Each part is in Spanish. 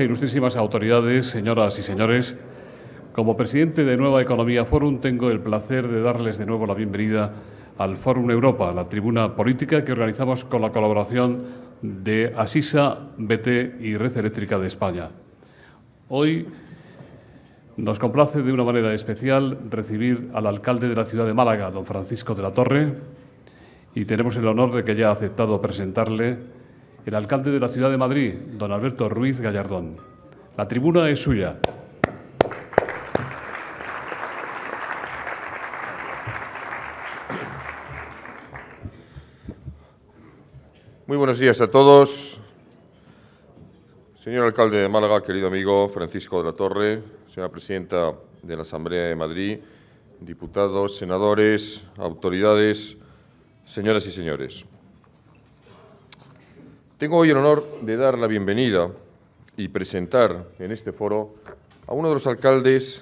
e ilustrísimas autoridades, señoras y señores, como presidente de Nueva Economía Forum tengo el placer de darles de nuevo la bienvenida al Fórum Europa, la tribuna política que organizamos con la colaboración de Asisa, BT y Red Eléctrica de España. Hoy nos complace de una manera especial recibir al alcalde de la ciudad de Málaga, don Francisco de la Torre, y tenemos el honor de que haya aceptado presentarle el alcalde de la Ciudad de Madrid, don Alberto Ruiz Gallardón. La tribuna es suya. Muy buenos días a todos. Señor alcalde de Málaga, querido amigo Francisco de la Torre, señora presidenta de la Asamblea de Madrid, diputados, senadores, autoridades, señoras y señores. Tengo hoy el honor de dar la bienvenida y presentar en este foro a uno de los alcaldes,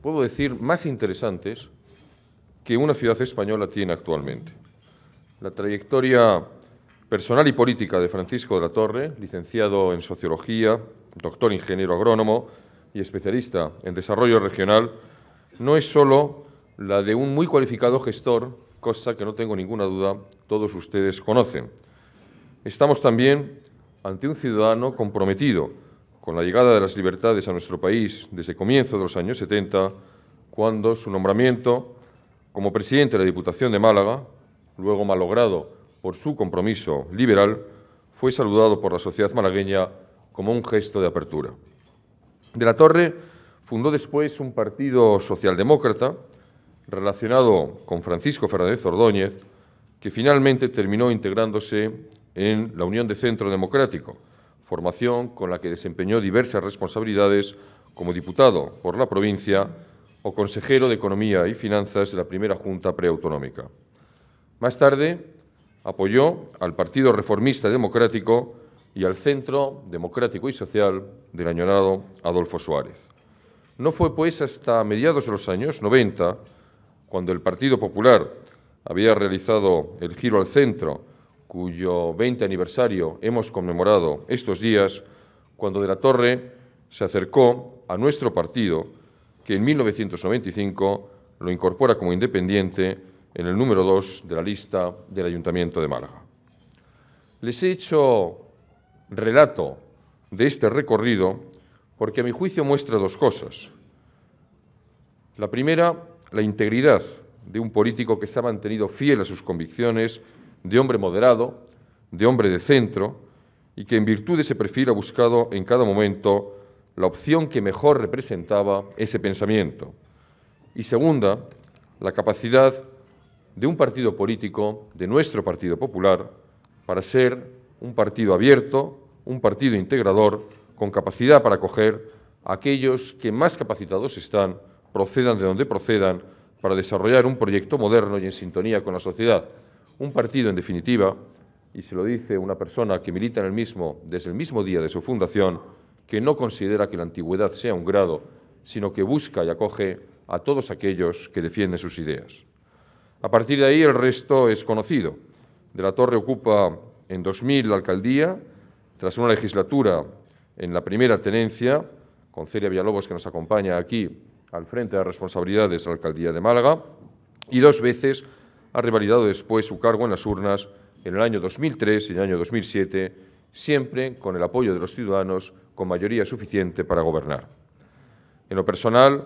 puedo decir, más interesantes que una ciudad española tiene actualmente. La trayectoria personal y política de Francisco de la Torre, licenciado en Sociología, doctor ingeniero agrónomo y especialista en desarrollo regional, no es solo la de un muy cualificado gestor, cosa que no tengo ninguna duda todos ustedes conocen Estamos también ante un ciudadano comprometido con la llegada de las libertades a nuestro país desde comienzo de los años 70, cuando su nombramiento como presidente de la Diputación de Málaga, luego malogrado por su compromiso liberal, fue saludado por la sociedad malagueña como un gesto de apertura. De la Torre fundó después un partido socialdemócrata relacionado con Francisco Fernández Ordóñez, que finalmente terminó integrándose en la Unión de Centro Democrático, formación con la que desempeñó diversas responsabilidades como diputado por la provincia o consejero de Economía y Finanzas de la primera Junta Preautonómica. Más tarde apoyó al Partido Reformista Democrático y al Centro Democrático y Social del añorado Adolfo Suárez. No fue pues hasta mediados de los años 90, cuando el Partido Popular había realizado el giro al centro cuyo 20 aniversario hemos conmemorado estos días, cuando de la Torre se acercó a nuestro partido, que en 1995 lo incorpora como independiente en el número 2 de la lista del Ayuntamiento de Málaga. Les he hecho relato de este recorrido porque a mi juicio muestra dos cosas. La primera, la integridad de un político que se ha mantenido fiel a sus convicciones, de hombre moderado, de hombre de centro, y que en virtud de ese perfil ha buscado en cada momento la opción que mejor representaba ese pensamiento. Y segunda, la capacidad de un partido político, de nuestro Partido Popular, para ser un partido abierto, un partido integrador, con capacidad para acoger a aquellos que más capacitados están, procedan de donde procedan, para desarrollar un proyecto moderno y en sintonía con la sociedad. Un partido, en definitiva, y se lo dice una persona que milita en el mismo desde el mismo día de su fundación, que no considera que la antigüedad sea un grado, sino que busca y acoge a todos aquellos que defienden sus ideas. A partir de ahí el resto es conocido. De la Torre ocupa en 2000 la alcaldía, tras una legislatura en la primera tenencia, con Celia Villalobos que nos acompaña aquí al frente de las responsabilidades de la alcaldía de Málaga, y dos veces ha revalidado después su cargo en las urnas en el año 2003 y en el año 2007, siempre con el apoyo de los ciudadanos con mayoría suficiente para gobernar. En lo personal,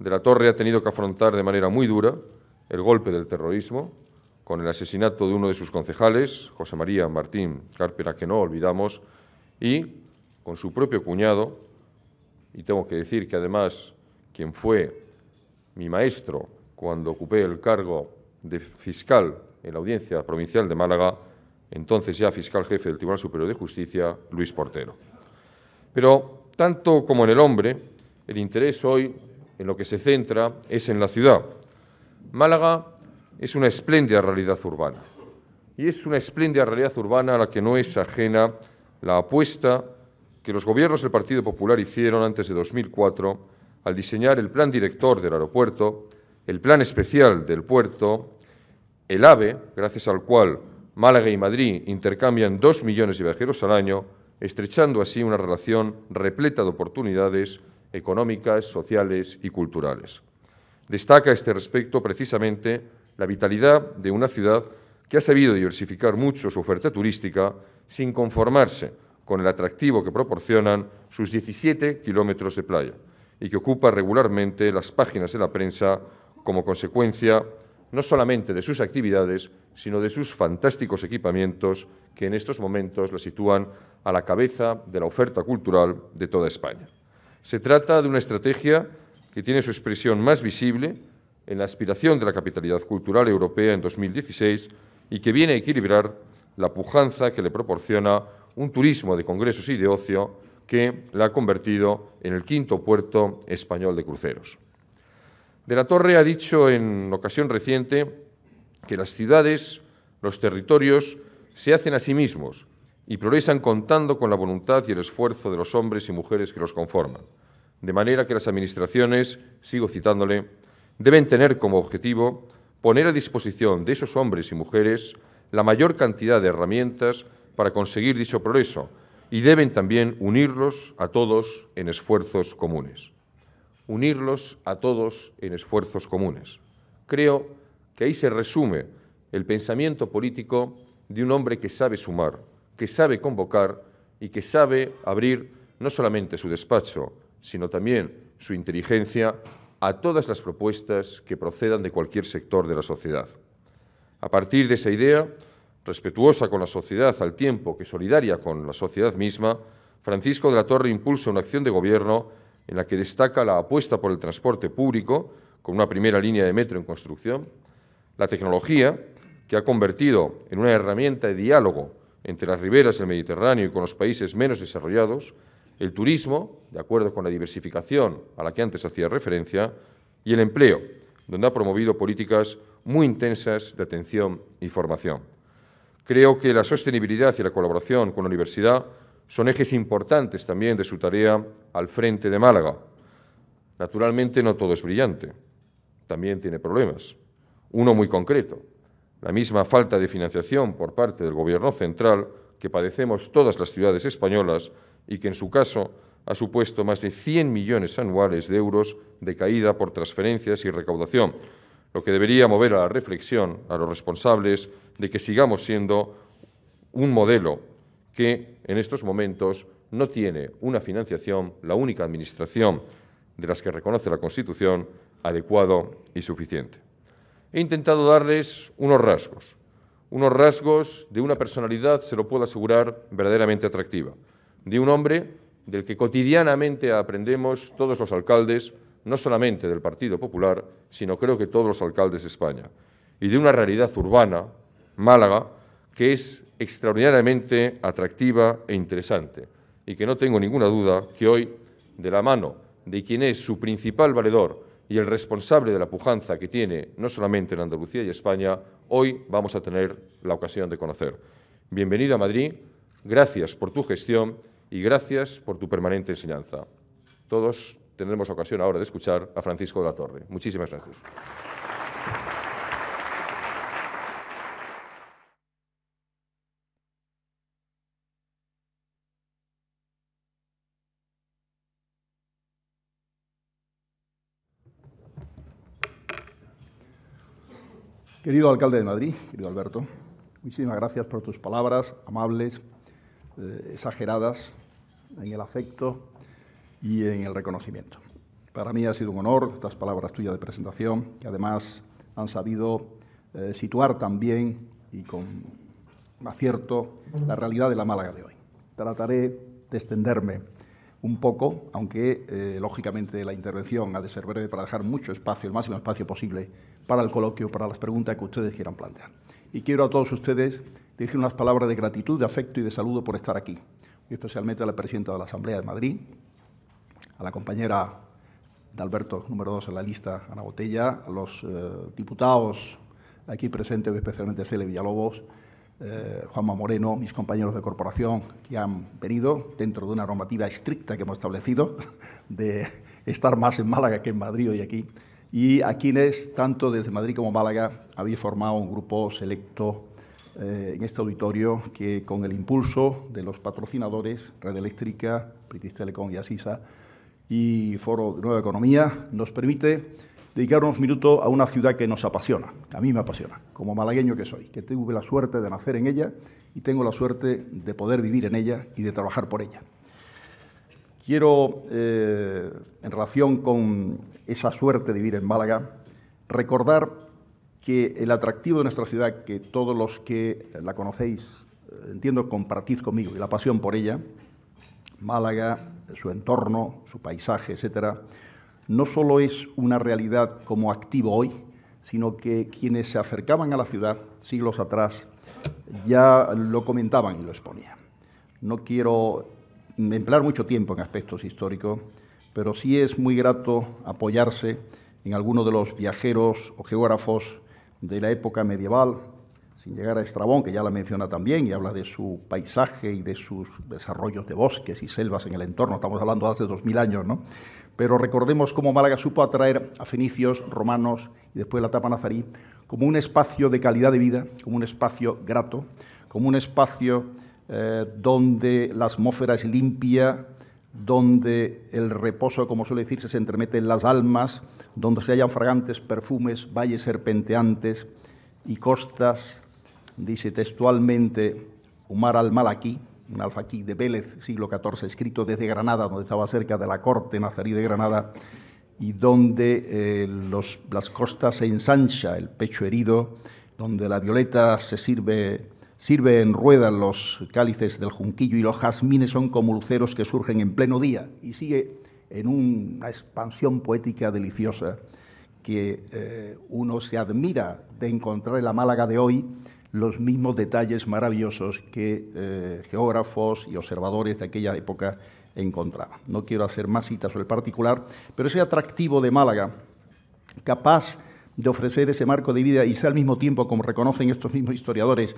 De la Torre ha tenido que afrontar de manera muy dura el golpe del terrorismo, con el asesinato de uno de sus concejales, José María Martín Cárpera, que no olvidamos, y con su propio cuñado, y tengo que decir que además quien fue mi maestro cuando ocupé el cargo de fiscal en la Audiencia Provincial de Málaga, entonces ya fiscal jefe del Tribunal Superior de Justicia, Luis Portero. Pero tanto como en el hombre, el interés hoy en lo que se centra es en la ciudad. Málaga es una espléndida realidad urbana y es una espléndida realidad urbana a la que no es ajena la apuesta que los gobiernos del Partido Popular hicieron antes de 2004 al diseñar el plan director del aeropuerto el plan especial del puerto, el AVE, gracias al cual Málaga y Madrid intercambian dos millones de viajeros al año, estrechando así una relación repleta de oportunidades económicas, sociales y culturales. Destaca a este respecto precisamente la vitalidad de una ciudad que ha sabido diversificar mucho su oferta turística sin conformarse con el atractivo que proporcionan sus 17 kilómetros de playa y que ocupa regularmente las páginas de la prensa como consecuencia no solamente de sus actividades, sino de sus fantásticos equipamientos que en estos momentos la sitúan a la cabeza de la oferta cultural de toda España. Se trata de una estrategia que tiene su expresión más visible en la aspiración de la capitalidad cultural europea en 2016 y que viene a equilibrar la pujanza que le proporciona un turismo de congresos y de ocio que la ha convertido en el quinto puerto español de cruceros. De la Torre ha dicho en ocasión reciente que las ciudades, los territorios, se hacen a sí mismos y progresan contando con la voluntad y el esfuerzo de los hombres y mujeres que los conforman. De manera que las administraciones, sigo citándole, deben tener como objetivo poner a disposición de esos hombres y mujeres la mayor cantidad de herramientas para conseguir dicho progreso y deben también unirlos a todos en esfuerzos comunes unirlos a todos en esfuerzos comunes. Creo que ahí se resume el pensamiento político de un hombre que sabe sumar, que sabe convocar y que sabe abrir no solamente su despacho, sino también su inteligencia a todas las propuestas que procedan de cualquier sector de la sociedad. A partir de esa idea, respetuosa con la sociedad al tiempo que solidaria con la sociedad misma, Francisco de la Torre impulsa una acción de gobierno en la que destaca la apuesta por el transporte público, con una primera línea de metro en construcción, la tecnología, que ha convertido en una herramienta de diálogo entre las riberas del Mediterráneo y con los países menos desarrollados, el turismo, de acuerdo con la diversificación a la que antes hacía referencia, y el empleo, donde ha promovido políticas muy intensas de atención y formación. Creo que la sostenibilidad y la colaboración con la universidad son ejes importantes también de su tarea al frente de Málaga. Naturalmente no todo es brillante, también tiene problemas. Uno muy concreto, la misma falta de financiación por parte del Gobierno central que padecemos todas las ciudades españolas y que en su caso ha supuesto más de 100 millones anuales de euros de caída por transferencias y recaudación, lo que debería mover a la reflexión a los responsables de que sigamos siendo un modelo que en estos momentos no tiene una financiación, la única administración de las que reconoce la Constitución, adecuado y suficiente. He intentado darles unos rasgos, unos rasgos de una personalidad, se lo puedo asegurar, verdaderamente atractiva, de un hombre del que cotidianamente aprendemos todos los alcaldes, no solamente del Partido Popular, sino creo que todos los alcaldes de España, y de una realidad urbana, Málaga, que es extraordinariamente atractiva e interesante, y que no tengo ninguna duda que hoy, de la mano de quien es su principal valedor y el responsable de la pujanza que tiene no solamente en Andalucía y España, hoy vamos a tener la ocasión de conocer. Bienvenido a Madrid, gracias por tu gestión y gracias por tu permanente enseñanza. Todos tendremos ocasión ahora de escuchar a Francisco de la Torre. Muchísimas gracias. Querido alcalde de Madrid, querido Alberto, muchísimas gracias por tus palabras amables, eh, exageradas en el afecto y en el reconocimiento. Para mí ha sido un honor estas palabras tuyas de presentación, que además han sabido eh, situar también y con acierto la realidad de la Málaga de hoy. Trataré de extenderme un poco, aunque eh, lógicamente la intervención ha de ser breve para dejar mucho espacio, el máximo espacio posible para el coloquio, para las preguntas que ustedes quieran plantear. Y quiero a todos ustedes dirigir unas palabras de gratitud, de afecto y de saludo por estar aquí, y especialmente a la presidenta de la Asamblea de Madrid, a la compañera de Alberto, número dos en la lista, Ana Botella, a los eh, diputados aquí presentes, especialmente a Cele Villalobos, eh, Juanma Moreno, mis compañeros de corporación que han venido dentro de una normativa estricta que hemos establecido de estar más en Málaga que en Madrid hoy aquí, y a quienes, tanto desde Madrid como Málaga, había formado un grupo selecto eh, en este auditorio que con el impulso de los patrocinadores, Red Eléctrica, British Telecom y Asisa, y Foro de Nueva Economía, nos permite dedicar unos minutos a una ciudad que nos apasiona, a mí me apasiona, como malagueño que soy, que tuve la suerte de nacer en ella y tengo la suerte de poder vivir en ella y de trabajar por ella. Quiero, eh, en relación con esa suerte de vivir en Málaga, recordar que el atractivo de nuestra ciudad, que todos los que la conocéis, eh, entiendo, compartís conmigo, y la pasión por ella, Málaga, su entorno, su paisaje, etcétera, no solo es una realidad como activo hoy, sino que quienes se acercaban a la ciudad siglos atrás ya lo comentaban y lo exponían. No quiero emplear mucho tiempo en aspectos históricos, pero sí es muy grato apoyarse en alguno de los viajeros o geógrafos de la época medieval, sin llegar a Estrabón, que ya la menciona también, y habla de su paisaje y de sus desarrollos de bosques y selvas en el entorno, estamos hablando de hace dos mil años, ¿no? Pero recordemos cómo Málaga supo atraer a fenicios, romanos y después la etapa nazarí como un espacio de calidad de vida, como un espacio grato, como un espacio eh, donde la atmósfera es limpia, donde el reposo, como suele decirse, se entremete en las almas, donde se hallan fragantes perfumes, valles serpenteantes y costas, dice textualmente mar al mal aquí un alfaquí de Vélez, siglo XIV, escrito desde Granada, donde estaba cerca de la corte nazarí de Granada, y donde eh, las costas se ensancha, el pecho herido, donde la violeta se sirve, sirve en rueda los cálices del junquillo y los jazmines son como luceros que surgen en pleno día, y sigue en una expansión poética deliciosa que eh, uno se admira de encontrar en la Málaga de hoy, los mismos detalles maravillosos que eh, geógrafos y observadores de aquella época encontraban. No quiero hacer más citas sobre el particular, pero ese atractivo de Málaga, capaz de ofrecer ese marco de vida y sea al mismo tiempo, como reconocen estos mismos historiadores,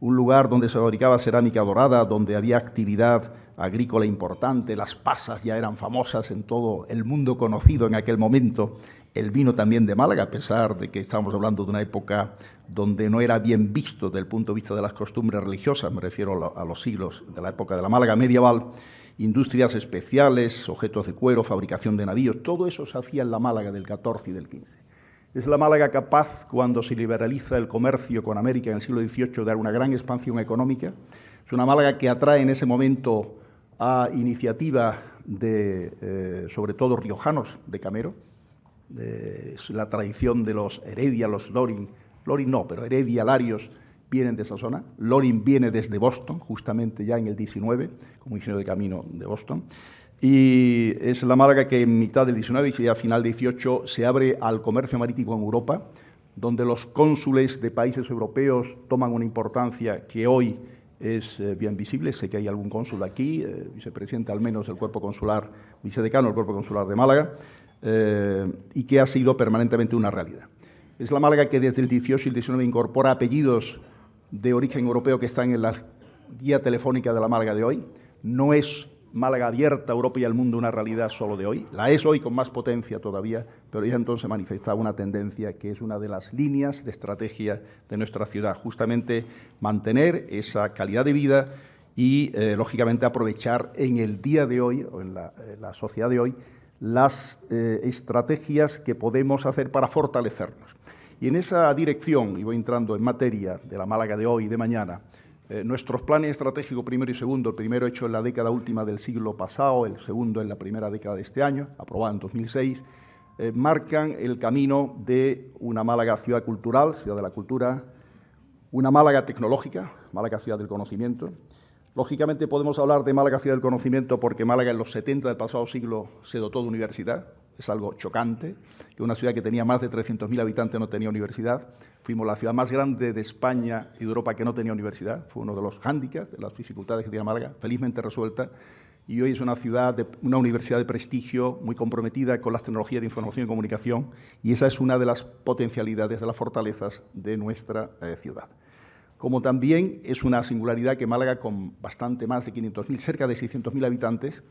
un lugar donde se fabricaba cerámica dorada, donde había actividad agrícola importante, las pasas ya eran famosas en todo el mundo conocido en aquel momento, el vino también de Málaga, a pesar de que estamos hablando de una época donde no era bien visto desde el punto de vista de las costumbres religiosas, me refiero a los siglos de la época de la Málaga medieval, industrias especiales, objetos de cuero, fabricación de navíos, todo eso se hacía en la Málaga del 14 y del 15. Es la Málaga capaz, cuando se liberaliza el comercio con América en el siglo XVIII, de dar una gran expansión económica. Es una Málaga que atrae en ese momento a iniciativa de, eh, sobre todo, riojanos de Camero. Eh, la tradición de los Heredia, los Loring, Lorin no, pero Heredia, Larios vienen de esa zona. Lorin viene desde Boston, justamente ya en el 19, como ingeniero de camino de Boston. Y es la Málaga que en mitad del 19 y a final del 18 se abre al comercio marítimo en Europa, donde los cónsules de países europeos toman una importancia que hoy es eh, bien visible. Sé que hay algún cónsul aquí, eh, vicepresidente al menos el cuerpo consular, vicedecano del cuerpo consular de Málaga, eh, y que ha sido permanentemente una realidad. Es la Málaga que desde el 18 y el 19 incorpora apellidos de origen europeo que están en la guía telefónica de la Málaga de hoy. No es Málaga abierta a Europa y al mundo una realidad solo de hoy. La es hoy con más potencia todavía, pero ya entonces manifestaba una tendencia que es una de las líneas de estrategia de nuestra ciudad, justamente mantener esa calidad de vida y, eh, lógicamente, aprovechar en el día de hoy, o en la, eh, sociedad de hoy, las eh, estrategias que podemos hacer para fortalecernos. Y en esa dirección, y voy entrando en materia de la Málaga de hoy y de mañana, eh, nuestros planes estratégicos primero y segundo, el primero hecho en la década última del siglo pasado, el segundo en la primera década de este año, aprobado en 2006, eh, marcan el camino de una Málaga ciudad cultural, ciudad de la cultura, una Málaga tecnológica, Málaga ciudad del conocimiento. Lógicamente podemos hablar de Málaga ciudad del conocimiento porque Málaga en los 70 del pasado siglo se dotó de universidad, es algo chocante, que una ciudad que tenía más de 300.000 habitantes no tenía universidad. Fuimos la ciudad más grande de España y de Europa que no tenía universidad. Fue uno de los hándicaps, de las dificultades que tenía Málaga, felizmente resuelta. Y hoy es una ciudad, de, una universidad de prestigio, muy comprometida con las tecnologías de información y comunicación. Y esa es una de las potencialidades, de las fortalezas de nuestra eh, ciudad como también es una singularidad que Málaga, con bastante más de 500.000, cerca de 600.000 habitantes,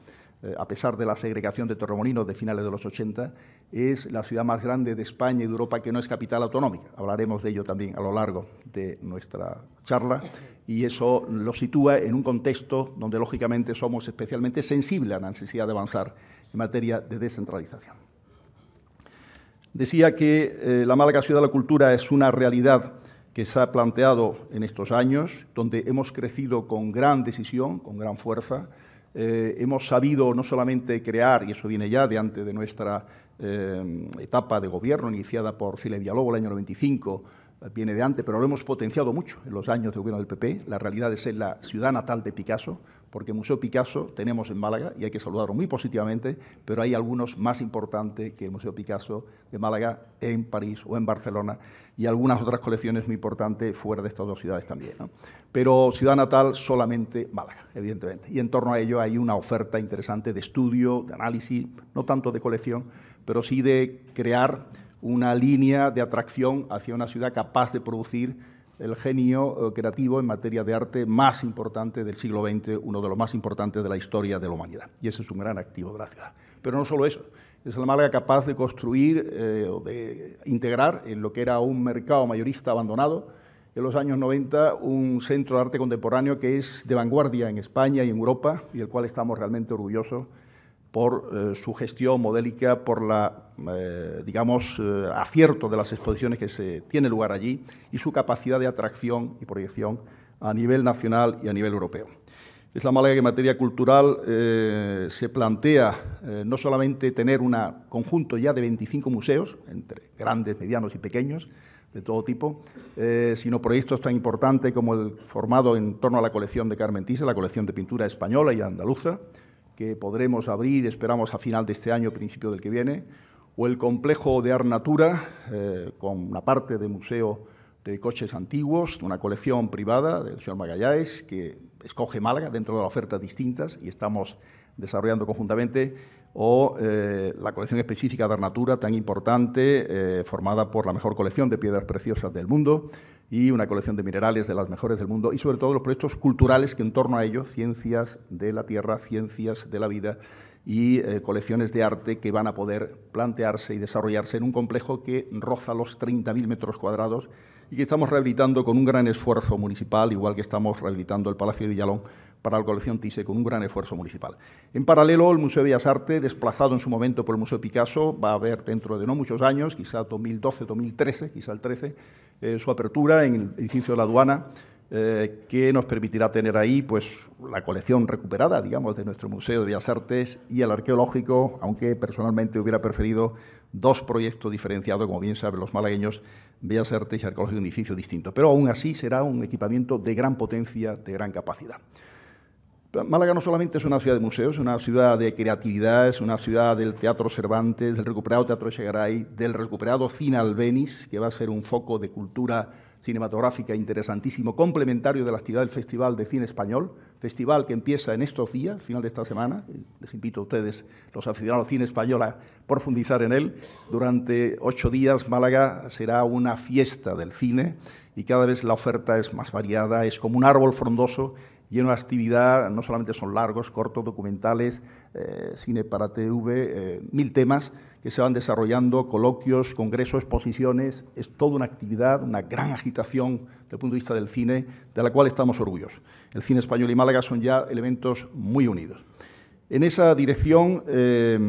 eh, a pesar de la segregación de Torremolinos de finales de los 80, es la ciudad más grande de España y de Europa que no es capital autonómica. Hablaremos de ello también a lo largo de nuestra charla y eso lo sitúa en un contexto donde lógicamente somos especialmente sensibles a la necesidad de avanzar en materia de descentralización. Decía que eh, la Málaga Ciudad de la Cultura es una realidad que se ha planteado en estos años, donde hemos crecido con gran decisión, con gran fuerza, eh, hemos sabido no solamente crear, y eso viene ya de antes de nuestra eh, etapa de gobierno iniciada por Cile en el año 95, viene de antes, pero lo hemos potenciado mucho en los años de gobierno del PP. La realidad es en la ciudad natal de Picasso, porque el Museo Picasso tenemos en Málaga y hay que saludarlo muy positivamente, pero hay algunos más importantes que el Museo Picasso de Málaga en París o en Barcelona y algunas otras colecciones muy importantes fuera de estas dos ciudades también. Pero ciudad natal solamente Málaga, evidentemente. Y en torno a ello hay una oferta interesante de estudio, de análisis, no tanto de colección, pero sí de crear una línea de atracción hacia una ciudad capaz de producir el genio eh, creativo en materia de arte más importante del siglo XX, uno de los más importantes de la historia de la humanidad. Y ese es un gran activo de la ciudad. Pero no solo eso, es la Málaga capaz de construir eh, de integrar en lo que era un mercado mayorista abandonado en los años 90 un centro de arte contemporáneo que es de vanguardia en España y en Europa y del cual estamos realmente orgullosos por eh, su gestión modélica, por la, eh, digamos, eh, acierto de las exposiciones que se tiene lugar allí y su capacidad de atracción y proyección a nivel nacional y a nivel europeo. Es la Málaga que en materia cultural se plantea no solamente tener un conjunto ya de 25 museos, entre grandes, medianos y pequeños, de todo tipo, sino proyectos tan importantes como el formado en torno a la colección de Carmen Tisa, la colección de pintura española y andaluza, que podremos abrir, esperamos a final de este año, principio del que viene, o el complejo de Arnatura, eh, con una parte de museo de coches antiguos, una colección privada del señor Magallanes, que escoge Málaga dentro de las ofertas distintas y estamos desarrollando conjuntamente, o eh, la colección específica de Arnatura, tan importante, eh, formada por la mejor colección de piedras preciosas del mundo, y una colección de minerales de las mejores del mundo y sobre todo los proyectos culturales que en torno a ello, ciencias de la tierra, ciencias de la vida y eh, colecciones de arte que van a poder plantearse y desarrollarse en un complejo que roza los 30.000 metros cuadrados y que estamos rehabilitando con un gran esfuerzo municipal, igual que estamos rehabilitando el Palacio de Villalón para la colección Tise con un gran esfuerzo municipal. En paralelo, el Museo de Bellas Artes, desplazado en su momento por el Museo Picasso, va a haber dentro de no muchos años, quizá 2012, 2013, quizá el 13, eh, su apertura en el edificio de la aduana, eh, que nos permitirá tener ahí pues, la colección recuperada, digamos, de nuestro Museo de Bellas Artes y el arqueológico, aunque personalmente hubiera preferido dos proyectos diferenciados, como bien saben los malagueños, Bellas Artes y Arqueológico, un edificio distinto. Pero aún así será un equipamiento de gran potencia, de gran capacidad. Málaga no solamente es una ciudad de museos, es una ciudad de creatividad, es una ciudad del Teatro Cervantes, del recuperado Teatro Echegaray, del recuperado Cine Albeniz, que va a ser un foco de cultura cinematográfica interesantísimo, complementario de la actividad del Festival de Cine Español, festival que empieza en estos días, final de esta semana. Les invito a ustedes, los aficionados al cine español, a profundizar en él. Durante ocho días, Málaga será una fiesta del cine y cada vez la oferta es más variada, es como un árbol frondoso lleno de actividad, no solamente son largos, cortos, documentales, eh, cine para TV, eh, mil temas que se van desarrollando, coloquios, congresos, exposiciones, es toda una actividad, una gran agitación desde el punto de vista del cine, de la cual estamos orgullosos. El cine español y Málaga son ya elementos muy unidos. En esa dirección, eh,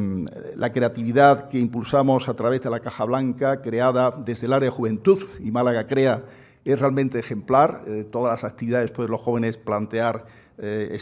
la creatividad que impulsamos a través de la Caja Blanca, creada desde el área de juventud, y Málaga crea es realmente ejemplar. Eh, todas las actividades pueden los jóvenes plantear, eh,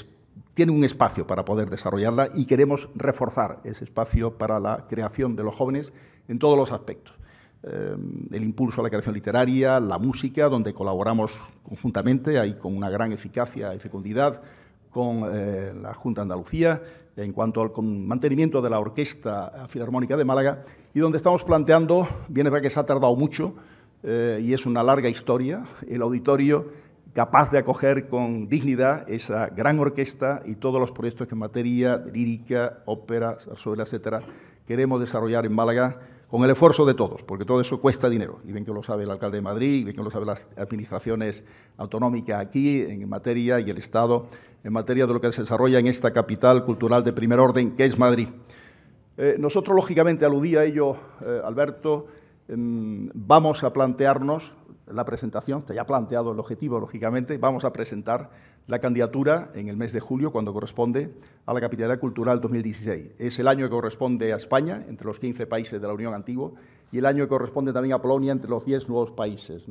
tienen un espacio para poder desarrollarla y queremos reforzar ese espacio para la creación de los jóvenes en todos los aspectos. Eh, el impulso a la creación literaria, la música, donde colaboramos conjuntamente, ahí con una gran eficacia y fecundidad con la Junta de Andalucía, en cuanto al mantenimiento de la Orquesta Filarmónica de Málaga, y donde estamos planteando, viene verdad que se ha tardado mucho, eh, y es una larga historia, el auditorio capaz de acoger con dignidad esa gran orquesta y todos los proyectos que en materia lírica, ópera, zarzuela, etcétera, queremos desarrollar en Málaga con el esfuerzo de todos, porque todo eso cuesta dinero. Y bien que lo sabe el alcalde de Madrid, bien que lo saben las administraciones autonómicas aquí en materia y el Estado en materia de lo que se desarrolla en esta capital cultural de primer orden que es Madrid. Eh, nosotros, lógicamente, aludía a ello, eh, Alberto, Em, vamos a plantearnos la presentación, está ya planteado el objetivo, lógicamente, vamos a presentar la candidatura en el mes de julio, cuando corresponde a la Capitalidad Cultural 2016. Es el año que corresponde a España, entre los 15 países de la Unión Antigua, y el año que corresponde también a Polonia, entre los 10 nuevos países.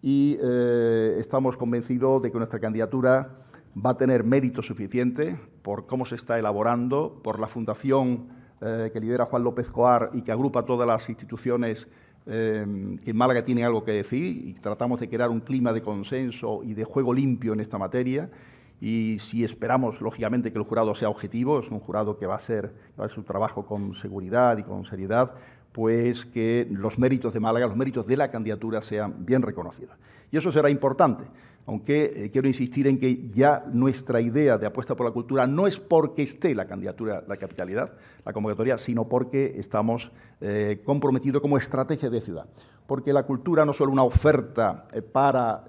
Y eh, estamos convencidos de que nuestra candidatura va a tener mérito suficiente por cómo se está elaborando, por la fundación eh, que lidera Juan López Coar y que agrupa todas las instituciones Em, que Málaga tiene algo que decir y tratamos de crear un clima de consenso y de juego limpio en esta materia. Y si esperamos, lógicamente, que el jurado sea objetivo, es un jurado que va a ser, va a hacer su trabajo con seguridad y con seriedad, pues que los méritos de Málaga, los méritos de la candidatura sean bien reconocidos. Y eso será importante, aunque eh, quiero insistir en que ya nuestra idea de apuesta por la cultura no es porque esté la candidatura, la capitalidad, la convocatoria, sino porque estamos eh, comprometidos como estrategia de ciudad. Porque la cultura no es solo una oferta eh, para,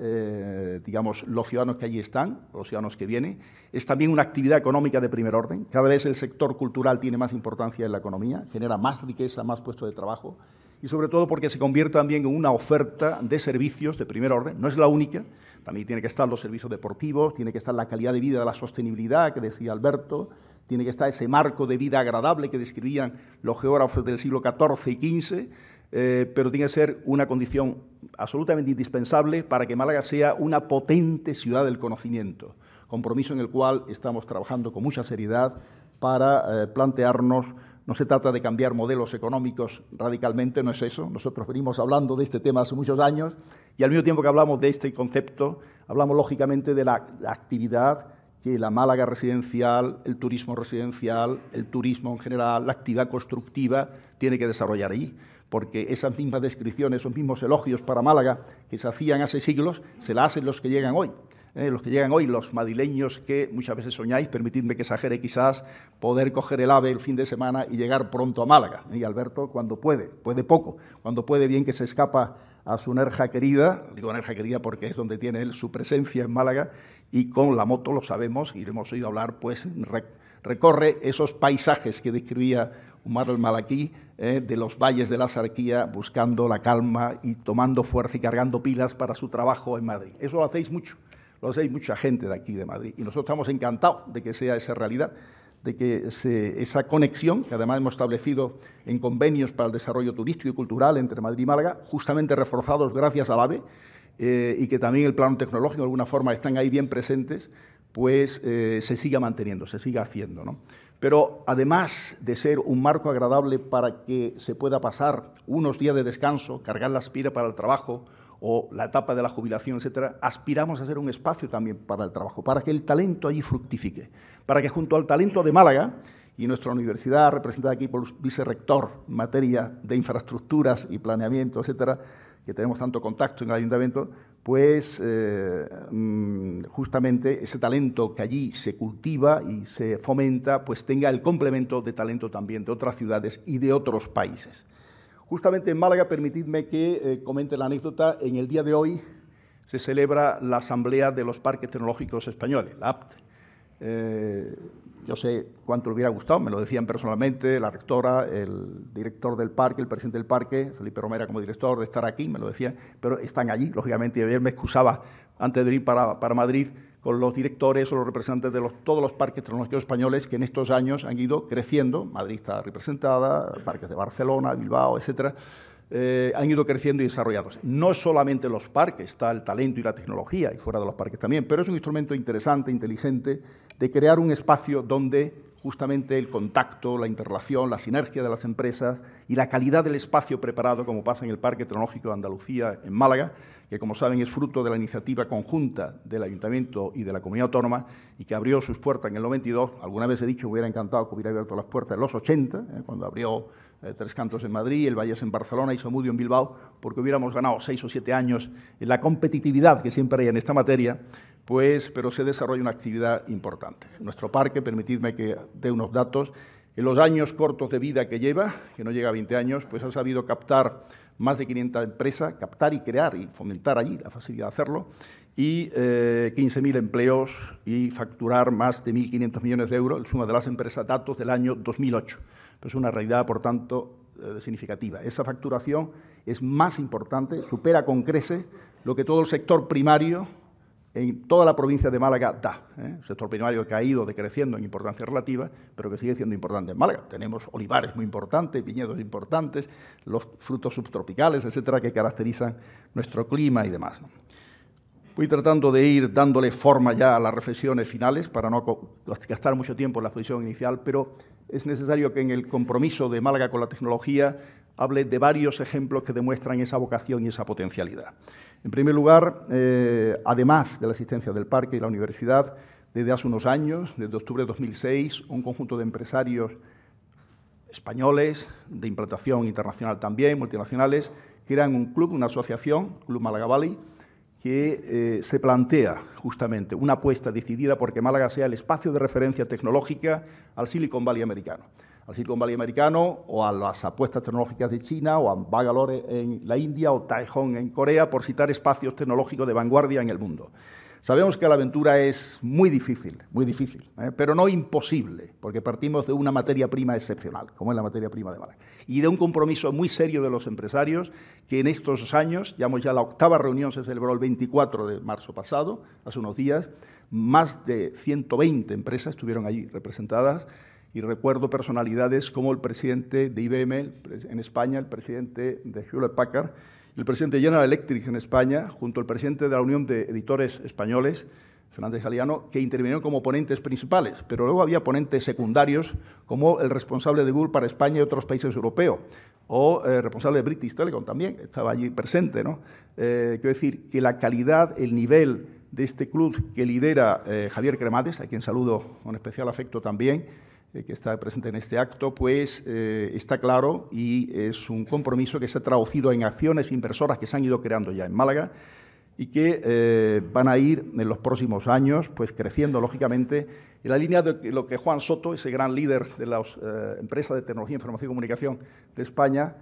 digamos, los ciudadanos que allí están, los ciudadanos que vienen, es también una actividad económica de primer orden. Cada vez el sector cultural tiene más importancia en la economía, genera más riqueza, más puestos de trabajo y sobre todo porque se convierta también en una oferta de servicios de primer orden. No es la única, también tiene que estar los servicios deportivos, tiene que estar la calidad de vida, la sostenibilidad que decía Alberto, tiene que estar ese marco de vida agradable que describían los geógrafos del siglo XIV y XV, eh, pero tiene que ser una condición absolutamente indispensable para que Málaga sea una potente ciudad del conocimiento, compromiso en el cual estamos trabajando con mucha seriedad para eh, plantearnos no se trata de cambiar modelos económicos radicalmente, no es eso. Nosotros venimos hablando de este tema hace muchos años y al mismo tiempo que hablamos de este concepto, hablamos lógicamente de la, actividad que la Málaga residencial, el turismo residencial, el turismo en general, la actividad constructiva tiene que desarrollar ahí. porque esas mismas descripciones, esos mismos elogios para Málaga que se hacían hace siglos, se las hacen los que llegan hoy. Eh, los que llegan hoy, los madrileños que muchas veces soñáis, permitidme que exagere quizás, poder coger el AVE el fin de semana y llegar pronto a Málaga. Y Alberto, cuando puede, puede poco, cuando puede bien que se escapa a su nerja querida, digo nerja querida porque es donde tiene él su presencia en Málaga, y con la moto lo sabemos y lo hemos oído hablar, pues recorre esos paisajes que describía Umar el Malaquí, eh, de los valles de la Sarquía, buscando la calma y tomando fuerza y cargando pilas para su trabajo en Madrid. Eso lo hacéis mucho. Entonces, hay mucha gente de aquí de Madrid y nosotros estamos encantados de que sea esa realidad, de que esa conexión, que además hemos establecido en convenios para el desarrollo turístico y cultural entre Madrid y Málaga, justamente reforzados gracias al AVE, eh, y que también el plano tecnológico de alguna forma están ahí bien presentes, pues eh, se siga manteniendo, se siga haciendo. ¿no? Pero además de ser un marco agradable para que se pueda pasar unos días de descanso, cargar la aspira para el trabajo, o la etapa de la jubilación, etcétera, aspiramos a ser un espacio también para el trabajo, para que el talento allí fructifique, para que junto al talento de Málaga y nuestra universidad, representada aquí por el vicerrector en materia de infraestructuras y planeamiento, etcétera, que tenemos tanto contacto en el ayuntamiento, pues eh, mm, justamente ese talento que allí se cultiva y se fomenta, pues tenga el complemento de talento también de otras ciudades y de otros países. Justamente en Málaga, permitidme que eh, comente la anécdota, en el día de hoy se celebra la Asamblea de los Parques Tecnológicos Españoles, la APT. Eh, yo sé cuánto le hubiera gustado, me lo decían personalmente la rectora, el director del parque, el presidente del parque, Felipe Romero como director, de estar aquí, me lo decían, pero están allí, lógicamente, y ayer me excusaba antes de ir para, para Madrid con los directores o los representantes de los, todos los parques tecnológicos españoles que en estos años han ido creciendo. Madrid está representada, parques de Barcelona, Bilbao, etcétera. Eh, han ido creciendo y desarrollados. No solamente los parques, está el talento y la tecnología, y fuera de los parques también, pero es un instrumento interesante, inteligente, de crear un espacio donde justamente el contacto, la interrelación, la sinergia de las empresas y la calidad del espacio preparado, como pasa en el Parque Tecnológico de Andalucía, en Málaga, que como saben es fruto de la iniciativa conjunta del Ayuntamiento y de la Comunidad Autónoma y que abrió sus puertas en el 92. Alguna vez he dicho, hubiera encantado que hubiera abierto las puertas en los 80, ¿eh? cuando abrió eh, Tres Cantos en Madrid, el Valles en Barcelona y Samudio en Bilbao, porque hubiéramos ganado seis o siete años en la competitividad que siempre hay en esta materia, pues, pero se desarrolla una actividad importante. Nuestro parque, permitidme que dé unos datos, en los años cortos de vida que lleva, que no llega a 20 años, pues ha sabido captar más de 500 empresas, captar y crear y fomentar allí la facilidad de hacerlo, y 15.000 eh, empleos y facturar más de 1.500 millones de euros, el suma de las empresas datos del año 2008. Pues es una realidad, por tanto, eh, significativa. Esa facturación es más importante, supera con crece lo que todo el sector primario en toda la provincia de Málaga da. ¿eh? sector primario que ha ido decreciendo en importancia relativa, pero que sigue siendo importante en Málaga. Tenemos olivares muy importantes, viñedos importantes, los frutos subtropicales, etcétera, que caracterizan nuestro clima y demás. Voy tratando de ir dándole forma ya a las reflexiones finales para no gastar mucho tiempo en la exposición inicial, pero es necesario que en el compromiso de Málaga con la tecnología hable de varios ejemplos que demuestran esa vocación y esa potencialidad. En primer lugar, eh, además de la asistencia del parque y la universidad, desde hace unos años, desde octubre de 2006, un conjunto de empresarios españoles, de implantación internacional también, multinacionales, crean un club, una asociación, Club Málaga Valley, que eh, se plantea justamente una apuesta decidida porque Málaga sea el espacio de referencia tecnológica al Silicon Valley americano al Silicon Valley americano o a las apuestas tecnológicas de China o a Bangalore en la India o Taihong en Corea, por citar espacios tecnológicos de vanguardia en el mundo. Sabemos que la aventura es muy difícil, muy difícil, ¿eh? pero no imposible, porque partimos de una materia prima excepcional, como es la materia prima de Valle. y de un compromiso muy serio de los empresarios, que en estos años, llamo ya la octava reunión se celebró el 24 de marzo pasado, hace unos días, más de 120 empresas estuvieron allí representadas, y recuerdo personalidades como el presidente de IBM en España, el presidente de Hewlett Packard, el presidente de General Electric en España, junto al presidente de la Unión de Editores Españoles, Fernández Galeano, que intervinieron como ponentes principales, pero luego había ponentes secundarios, como el responsable de Google para España y otros países europeos, o el eh, responsable de British Telecom también, estaba allí presente. ¿no? Eh, quiero decir que la calidad, el nivel de este club que lidera eh, Javier Cremades, a quien saludo con especial afecto también, eh, que está presente en este acto, pues eh, está claro y es un compromiso que se ha traducido en acciones inversoras que se han ido creando ya en Málaga y que eh, van a ir en los próximos años pues creciendo lógicamente en la línea de lo que Juan Soto, ese gran líder de la empresa de tecnología, información y comunicación de España,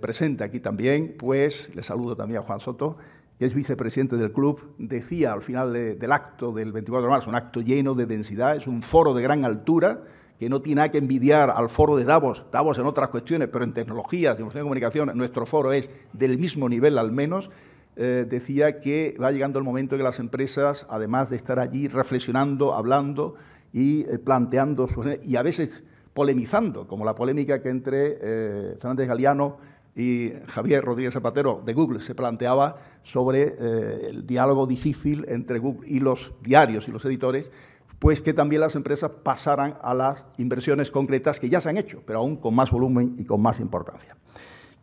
presente aquí también, pues le saludo también a Juan Soto, que es vicepresidente del club, decía al final del acto del 24 de marzo, un acto lleno de densidad, es un foro de gran altura, que no tiene nada que envidiar al foro de Davos, Davos en otras cuestiones, pero en tecnologías, en comunicación, nuestro foro es del mismo nivel al menos, eh, decía que va llegando el momento que las empresas, además de estar allí reflexionando, hablando y eh, planteando y a veces polemizando, como la polémica que entre eh, Fernández Galeano y Javier Rodríguez Zapatero de Google se planteaba sobre el diálogo difícil entre Google y los diarios y los editores, pues que también las empresas pasaran a las inversiones concretas que ya se han hecho, pero aún con más volumen y con más importancia.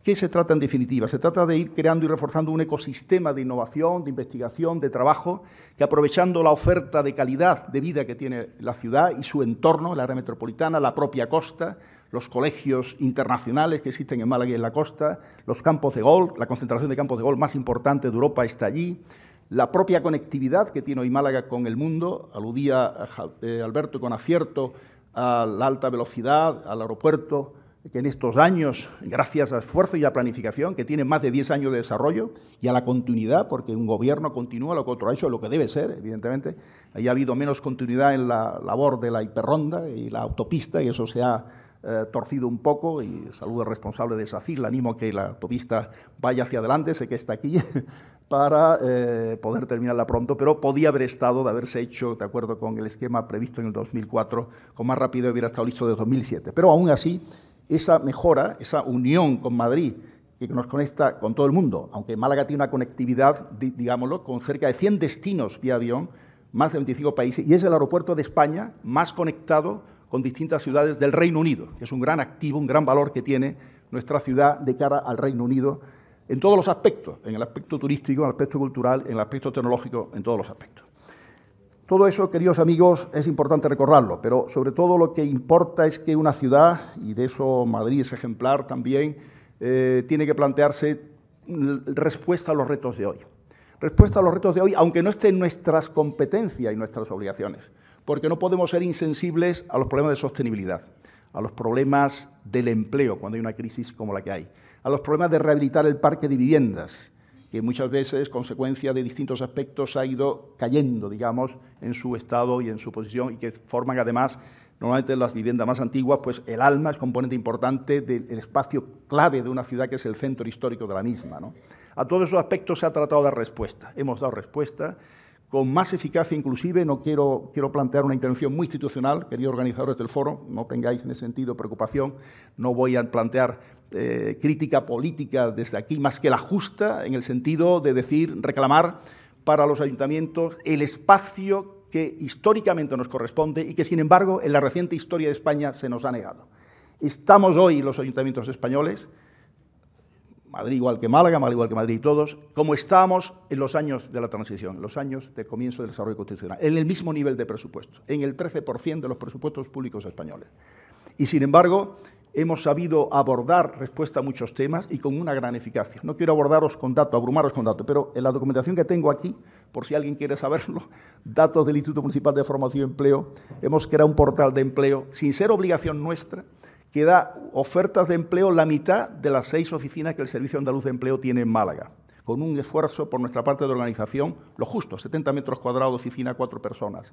¿Qué se trata en definitiva? Se trata de ir creando y reforzando un ecosistema de innovación, de investigación, de trabajo, que aprovechando la oferta de calidad de vida que tiene la ciudad y su entorno, el área metropolitana, la propia costa, los colegios internacionales que existen en Málaga y en la costa, los campos de golf, la concentración de campos de gol más importante de Europa está allí, la propia conectividad que tiene hoy Málaga con el mundo, aludía eh, eh, Alberto con acierto a la alta velocidad, al aeropuerto, que en estos años, gracias al esfuerzo y a planificación, que tiene más de 10 años de desarrollo y a la continuidad, porque un gobierno continúa lo que otro ha hecho, lo que debe ser, evidentemente, haya ha habido menos continuidad en la labor de la hiperronda y la autopista, y eso se ha eh, torcido un poco y saludo al responsable de esa le animo que la autopista vaya hacia adelante, sé que está aquí, para eh, poder terminarla pronto, pero podía haber estado, de haberse hecho, de acuerdo con el esquema previsto en el 2004, con más rápido hubiera estado listo de 2007. Pero aún así, esa mejora, esa unión con Madrid, que nos conecta con todo el mundo, aunque Málaga tiene una conectividad, digámoslo, con cerca de 100 destinos vía avión, más de 25 países, y es el aeropuerto de España más conectado con distintas ciudades del Reino Unido, que es un gran activo, un gran valor que tiene nuestra ciudad de cara al Reino Unido en todos los aspectos, en el aspecto turístico, en el aspecto cultural, en el aspecto tecnológico, en todos los aspectos. Todo eso, queridos amigos, es importante recordarlo, pero sobre todo lo que importa es que una ciudad, y de eso Madrid es ejemplar también, eh, tiene que plantearse respuesta a los retos de hoy. Respuesta a los retos de hoy, aunque no estén en nuestras competencias y nuestras obligaciones porque no podemos ser insensibles a los problemas de sostenibilidad, a los problemas del empleo cuando hay una crisis como la que hay, a los problemas de rehabilitar el parque de viviendas, que muchas veces, consecuencia de distintos aspectos, ha ido cayendo, digamos, en su estado y en su posición y que forman además normalmente las viviendas más antiguas, pues el alma es componente importante del espacio clave de una ciudad que es el centro histórico de la misma. A todos esos aspectos se ha tratado de dar respuesta. Hemos dado respuesta con más eficacia inclusive, no quiero, quiero plantear una intervención muy institucional, queridos organizadores del foro, no tengáis en ese sentido preocupación, no voy a plantear eh, crítica política desde aquí, más que la justa, en el sentido de decir, reclamar para los ayuntamientos el espacio que históricamente nos corresponde y que, sin embargo, en la reciente historia de España se nos ha negado. Estamos hoy los ayuntamientos españoles Madrid igual que Málaga, Málaga igual que Madrid, y todos, como estamos en los años de la transición, los años de comienzo del desarrollo constitucional, en el mismo nivel de presupuesto, en el 13% de los presupuestos públicos españoles. Y sin embargo, hemos sabido abordar respuesta a muchos temas y con una gran eficacia. No quiero abordaros con datos, abrumaros con datos, pero en la documentación que tengo aquí, por si alguien quiere saberlo, datos del Instituto Municipal de Formación y Empleo, hemos creado un portal de empleo sin ser obligación nuestra, que da ofertas de empleo la mitad de las seis oficinas que el Servicio Andaluz de Empleo tiene en Málaga, con un esfuerzo por nuestra parte de organización, lo justo, 70 metros cuadrados, oficina, cuatro personas.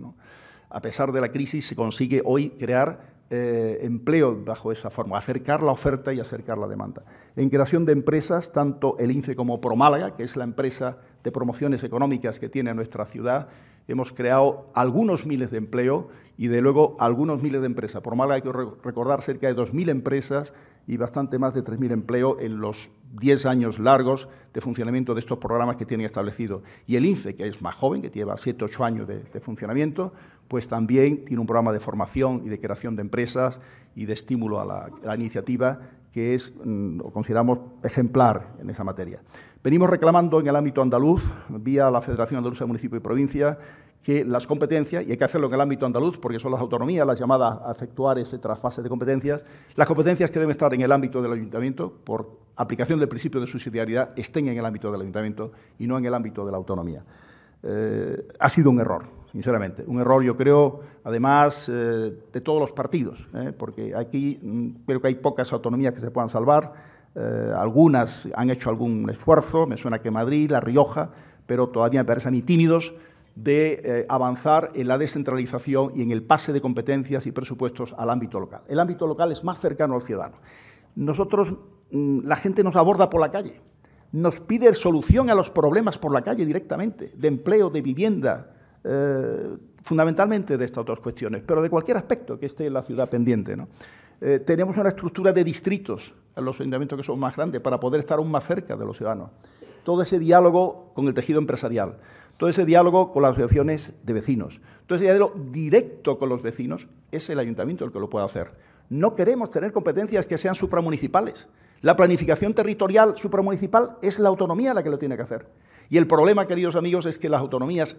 A pesar de la crisis, se consigue hoy crear eh, empleo bajo esa forma, acercar la oferta y acercar la demanda. En creación de empresas, tanto el INCE como ProMálaga, que es la empresa de promociones económicas que tiene nuestra ciudad, hemos creado algunos miles de empleo y, de luego, algunos miles de empresas. Por mal hay que recordar cerca de 2.000 empresas y bastante más de 3.000 empleos en los 10 años largos de funcionamiento de estos programas que tienen establecido... Y el INFE, que es más joven, que lleva 7, 8 años de, funcionamiento, pues también tiene un programa de formación y de creación de empresas y de estímulo a la, la iniciativa que es, mm, lo consideramos, ejemplar en esa materia. Venimos reclamando en el ámbito andaluz, vía la Federación Andaluza de Municipios y Provincias, que las competencias, y hay que hacerlo en el ámbito andaluz porque son las autonomías las llamadas a efectuar ese trasfase de competencias, las competencias que deben estar en el ámbito del ayuntamiento, por aplicación del principio de subsidiariedad, estén en el ámbito del ayuntamiento y no en el ámbito de la autonomía. Eh, ha sido un error, sinceramente. Un error, yo creo, además, eh, de todos los partidos, eh, porque aquí mm, creo que hay pocas autonomías que se puedan salvar eh, algunas han hecho algún esfuerzo, me suena que Madrid, La Rioja, pero todavía me parecen tímidos, de eh, avanzar en la descentralización y en el pase de competencias y presupuestos al ámbito local. El ámbito local es más cercano al ciudadano. Nosotros, mm, la gente nos aborda por la calle, nos pide solución a los problemas por la calle directamente, de empleo, de vivienda, eh, fundamentalmente de estas dos cuestiones, pero de cualquier aspecto que esté en la ciudad pendiente. Eh, tenemos una estructura de distritos en los ayuntamientos que son más grandes para poder estar aún más cerca de los ciudadanos. Todo ese diálogo con el tejido empresarial, todo ese diálogo con las asociaciones de vecinos, todo ese diálogo directo con los vecinos, es el ayuntamiento el que lo puede hacer. No queremos tener competencias que sean supramunicipales. La planificación territorial supramunicipal es la autonomía la que lo tiene que hacer. Y el problema, queridos amigos, es que las autonomías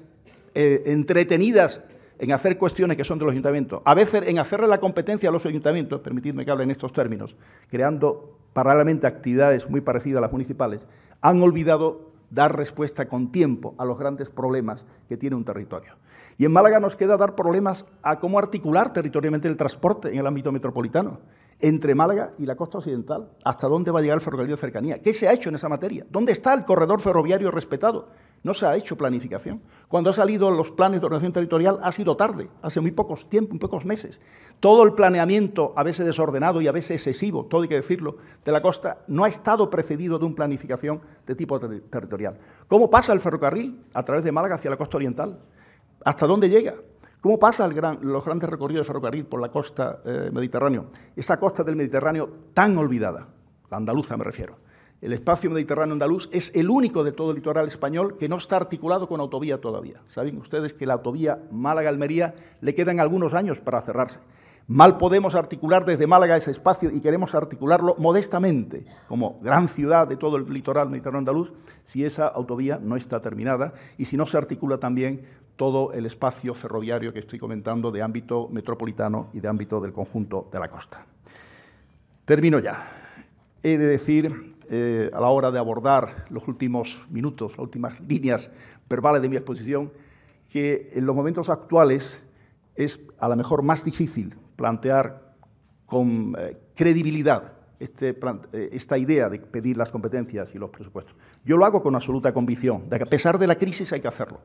eh, entretenidas en hacer cuestiones que son de los ayuntamientos, a veces en hacerle la competencia a los ayuntamientos, permitidme que hable en estos términos, creando paralelamente actividades muy parecidas a las municipales, han olvidado dar respuesta con tiempo a los grandes problemas que tiene un territorio. Y en Málaga nos queda dar problemas a cómo articular territorialmente el transporte en el ámbito metropolitano, entre Málaga y la costa occidental, hasta dónde va a llegar el ferrocarril de cercanía, qué se ha hecho en esa materia, dónde está el corredor ferroviario respetado, no se ha hecho planificación. Cuando han salido los planes de ordenación territorial ha sido tarde, hace muy pocos tiempos, pocos meses. Todo el planeamiento, a veces desordenado y a veces excesivo, todo hay que decirlo, de la costa, no ha estado precedido de una planificación de tipo territorial. ¿Cómo pasa el ferrocarril a través de Málaga hacia la costa oriental? ¿Hasta dónde llega? ¿Cómo pasa el gran, los grandes recorridos de ferrocarril por la costa eh, mediterránea? Esa costa del Mediterráneo tan olvidada, la andaluza me refiero el espacio mediterráneo andaluz es el único de todo el litoral español que no está articulado con autovía todavía. Saben ustedes que la autovía Málaga-Almería le quedan algunos años para cerrarse. Mal podemos articular desde Málaga ese espacio y queremos articularlo modestamente, como gran ciudad de todo el litoral mediterráneo andaluz, si esa autovía no está terminada y si no se articula también todo el espacio ferroviario que estoy comentando de ámbito metropolitano y de ámbito del conjunto de la costa. Termino ya. He de decir eh, a la hora de abordar los últimos minutos, las últimas líneas verbales de mi exposición, que en los momentos actuales es a lo mejor más difícil plantear con eh, credibilidad este eh, esta idea de pedir las competencias y los presupuestos. Yo lo hago con absoluta convicción, de que a pesar de la crisis hay que hacerlo.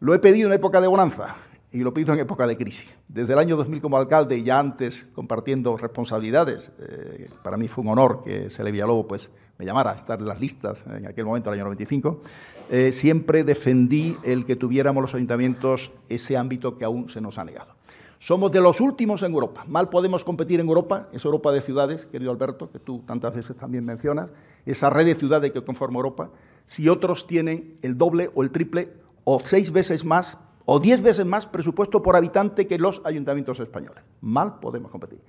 Lo he pedido en época de bonanza, y lo pido en época de crisis. Desde el año 2000 como alcalde y ya antes compartiendo responsabilidades, eh, para mí fue un honor que Celia Villalobos pues, me llamara a estar en las listas en aquel momento, el año 95, eh, siempre defendí el que tuviéramos los ayuntamientos ese ámbito que aún se nos ha negado. Somos de los últimos en Europa. Mal podemos competir en Europa, esa Europa de ciudades, querido Alberto, que tú tantas veces también mencionas, esa red de ciudades que conforma Europa, si otros tienen el doble o el triple o seis veces más o diez veces más presupuesto por habitante que los ayuntamientos españoles. Mal podemos competir.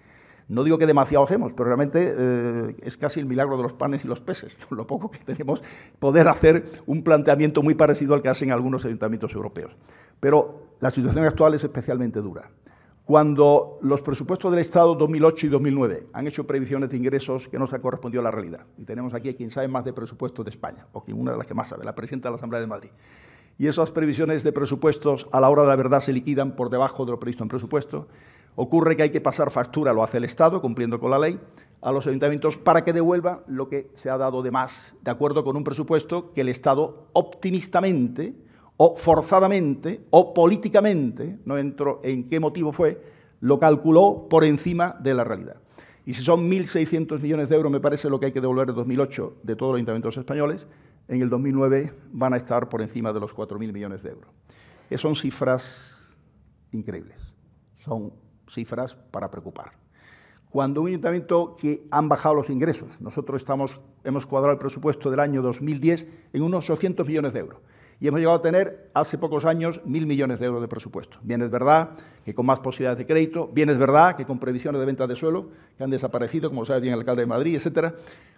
No digo que demasiado hacemos, pero realmente eh, es casi el milagro de los panes y los peces, lo poco que tenemos, poder hacer un planteamiento muy parecido al que hacen algunos ayuntamientos europeos. Pero la situación actual es especialmente dura. Cuando los presupuestos del Estado 2008 y 2009 han hecho previsiones de ingresos que no se han correspondido a la realidad, y tenemos aquí a quien sabe más de presupuestos de España, o que una de las que más sabe, la presidenta de la Asamblea de Madrid, y esas previsiones de presupuestos a la hora de la verdad se liquidan por debajo de lo previsto en presupuesto. Ocurre que hay que pasar factura, lo hace el Estado, cumpliendo con la ley, a los ayuntamientos para que devuelvan lo que se ha dado de más, de acuerdo con un presupuesto que el Estado optimistamente o forzadamente o políticamente, no entro en qué motivo fue, lo calculó por encima de la realidad. Y si son 1.600 millones de euros, me parece lo que hay que devolver de 2008 de todos los ayuntamientos españoles, en el 2009 van a estar por encima de los 4.000 millones de euros. Eh, son cifras increíbles, son cifras para preocupar. Cuando un ayuntamiento que han bajado los ingresos, nosotros estamos, hemos cuadrado el presupuesto del año 2010 en unos 800 millones de euros y hemos llegado a tener hace pocos años 1.000 millones de euros de presupuesto. Bien es verdad que con más posibilidades de crédito, bien es verdad que con previsiones de venta de suelo que han desaparecido, como sabe bien el alcalde de Madrid, etcétera,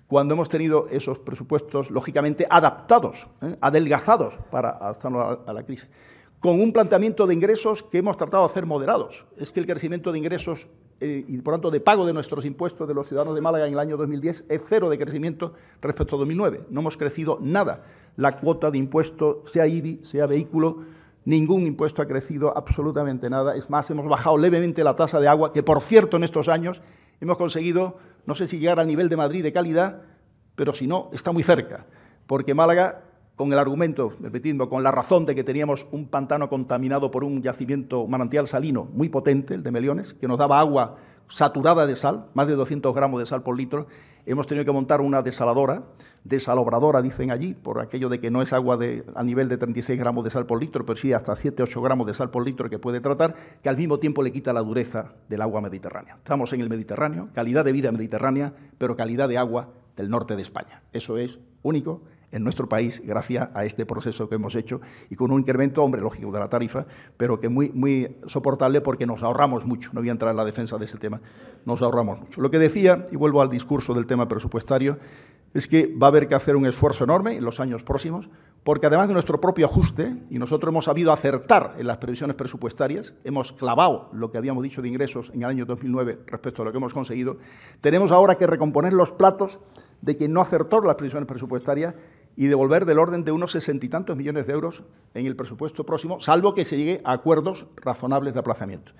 cuando hemos tenido esos presupuestos, lógicamente, adaptados, ¿eh? adelgazados para adaptarnos a, la crisis, con un planteamiento de ingresos que hemos tratado de hacer moderados. Es que el crecimiento de ingresos eh, y, por tanto, de pago de nuestros impuestos de los ciudadanos de Málaga en el año 2010 es cero de crecimiento respecto a 2009. No hemos crecido nada. La cuota de impuesto, sea IBI, sea vehículo, ningún impuesto ha crecido absolutamente nada. Es más, hemos bajado levemente la tasa de agua, que, por cierto, en estos años hemos conseguido no sé si llegar al nivel de Madrid de calidad, pero si no, está muy cerca, porque Málaga, con el argumento, repitiendo, con la razón de que teníamos un pantano contaminado por un yacimiento manantial salino muy potente, el de Meliones, que nos daba agua saturada de sal, más de 200 gramos de sal por litro, hemos tenido que montar una desaladora desalobradora, dicen allí, por aquello de que no es agua de, a nivel de 36 gramos de sal por litro, pero sí hasta 7-8 gramos de sal por litro que puede tratar, que al mismo tiempo le quita la dureza del agua mediterránea. Estamos en el Mediterráneo, calidad de vida mediterránea, pero calidad de agua del norte de España. Eso es único en nuestro país gracias a este proceso que hemos hecho y con un incremento, hombre, lógico de la tarifa, pero que muy, muy soportable porque nos ahorramos mucho. No voy a entrar en la defensa de ese tema, nos ahorramos mucho. Lo que decía, y vuelvo al discurso del tema presupuestario, es que va a haber que hacer un esfuerzo enorme en los años próximos, porque además de nuestro propio ajuste, y nosotros hemos sabido acertar en las previsiones presupuestarias, hemos clavado lo que habíamos dicho de ingresos en el año 2009 respecto a lo que hemos conseguido, tenemos ahora que recomponer los platos de quien no acertó las previsiones presupuestarias y devolver del orden de unos sesenta y tantos millones de euros en el presupuesto próximo, salvo que se llegue a acuerdos razonables de aplazamiento.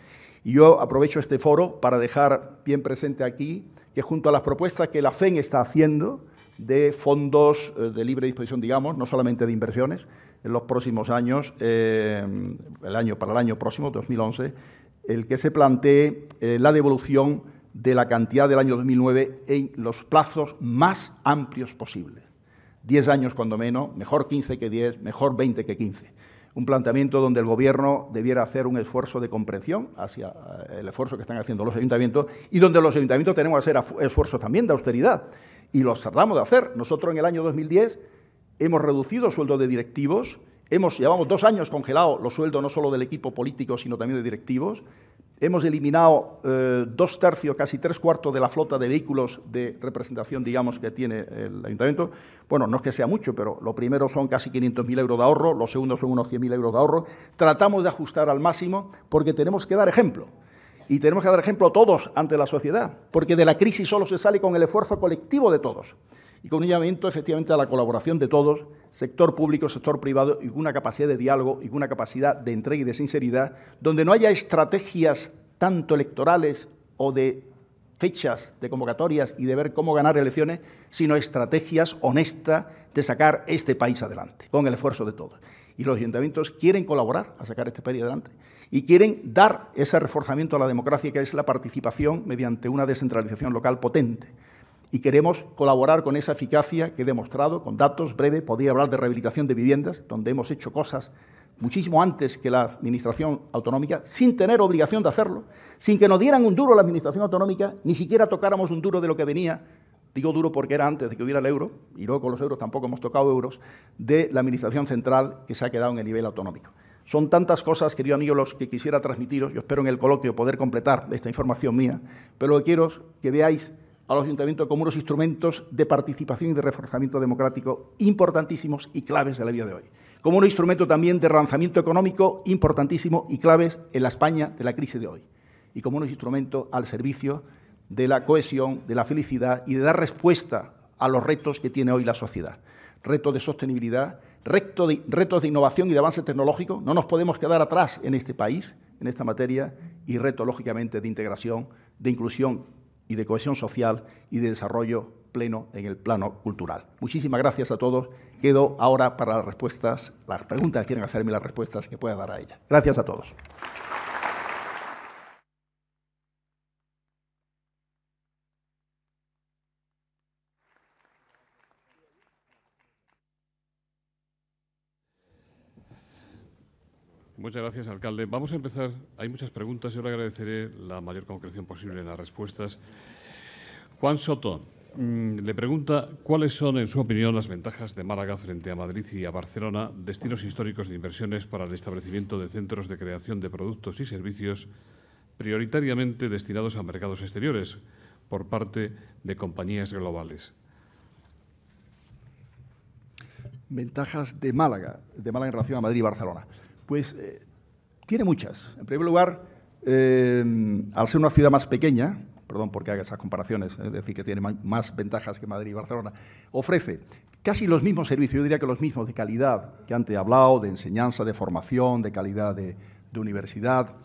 Y yo aprovecho este foro para dejar bien presente aquí que junto a las propuestas que la FEN está haciendo, de fondos eh, de libre disposición, digamos, no solamente de inversiones. En los próximos años, eh, el año, para el año próximo, 2011, el que se plantee eh, la devolución de la cantidad del año 2009 en los plazos más amplios posibles. Diez años cuando menos, mejor 15 que 10, mejor 20 que 15. Un planteamiento donde el Gobierno debiera hacer un esfuerzo de comprensión hacia el esfuerzo que están haciendo los ayuntamientos y donde los ayuntamientos tenemos que hacer esfuerzos también de austeridad y lo tratamos de hacer. Nosotros en el año 2010 hemos reducido sueldo de directivos, hemos, llevamos dos años congelado los sueldos no solo del equipo político, sino también de directivos, hemos eliminado eh, dos tercios, casi tres cuartos de la flota de vehículos de representación, digamos, que tiene el ayuntamiento. Bueno, no es que sea mucho, pero lo primero son casi 500.000 euros de ahorro, lo segundo son unos 100.000 euros de ahorro. Tratamos de ajustar al máximo porque tenemos que dar ejemplo. Y tenemos que dar ejemplo a todos ante la sociedad, porque de la crisis solo se sale con el esfuerzo colectivo de todos y con un llamamiento efectivamente a la colaboración de todos, sector público, sector privado, y con una capacidad de diálogo y con una capacidad de entrega y de sinceridad, donde no haya estrategias tanto electorales o de fechas de convocatorias y de ver cómo ganar elecciones, sino estrategias honestas de sacar este país adelante, con el esfuerzo de todos. Y los ayuntamientos quieren colaborar a sacar este país adelante y quieren dar ese reforzamiento a la democracia que es la participación mediante una descentralización local potente. Y queremos colaborar con esa eficacia que he demostrado con datos breves. Podría hablar de rehabilitación de viviendas, donde hemos hecho cosas muchísimo antes que la Administración Autonómica, sin tener obligación de hacerlo, sin que nos dieran un duro a la Administración Autonómica, ni siquiera tocáramos un duro de lo que venía digo duro porque era antes de que hubiera el euro, y luego con los euros tampoco hemos tocado euros, de la Administración Central que se ha quedado en el nivel autonómico. Son tantas cosas, querido amigo, los que quisiera transmitiros. Yo espero en el coloquio poder completar esta información mía, pero lo quiero que veáis a los ayuntamientos como unos instrumentos de participación y de reforzamiento democrático importantísimos y claves de la vida de hoy. Como un instrumento también de relanzamiento económico importantísimo y claves en la España de la crisis de hoy. Y como un instrumento al servicio de la cohesión, de la felicidad y de dar respuesta a los retos que tiene hoy la sociedad. Retos de sostenibilidad, retos de innovación y de avance tecnológico. No nos podemos quedar atrás en este país, en esta materia, y reto, lógicamente, de integración, de inclusión y de cohesión social y de desarrollo pleno en el plano cultural. Muchísimas gracias a todos. Quedo ahora para las respuestas, las preguntas que quieren hacerme, las respuestas que pueda dar a ella. Gracias a todos. Muchas gracias, alcalde. Vamos a empezar. Hay muchas preguntas. Yo le agradeceré la mayor concreción posible en las respuestas. Juan Soto mm, le pregunta cuáles son, en su opinión, las ventajas de Málaga frente a Madrid y a Barcelona, destinos históricos de inversiones para el establecimiento de centros de creación de productos y servicios prioritariamente destinados a mercados exteriores por parte de compañías globales. Ventajas de Málaga, de Málaga en relación a Madrid y Barcelona. Pues eh, tiene muchas. En primer lugar, eh, al ser una ciudad más pequeña, perdón porque haga esas comparaciones, es eh, decir, que tiene más ventajas que Madrid y Barcelona, ofrece casi los mismos servicios, yo diría que los mismos de calidad que antes he hablado, de enseñanza, de formación, de calidad de, universidad,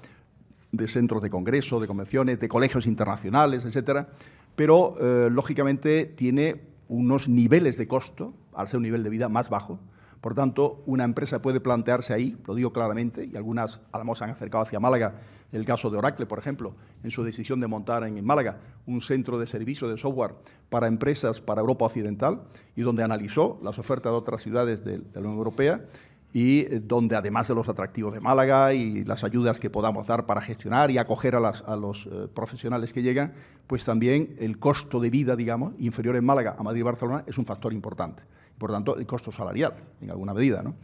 de centros de congreso, de convenciones, de colegios internacionales, etcétera, pero lógicamente tiene unos niveles de costo, al ser un nivel de vida más bajo, por tanto, una empresa puede plantearse ahí, lo digo claramente, y algunas a se han acercado hacia Málaga, el caso de Oracle, por ejemplo, en su decisión de montar en Málaga un centro de servicio de software para empresas para Europa Occidental y donde analizó las ofertas de otras ciudades de, de la Unión Europea y eh, donde además de los atractivos de Málaga y las ayudas que podamos dar para gestionar y acoger a, los eh, profesionales que llegan, pues también el costo de vida, digamos, inferior en Málaga a Madrid y Barcelona es un factor importante. Por tanto, el costo salarial, en alguna medida. ¿no?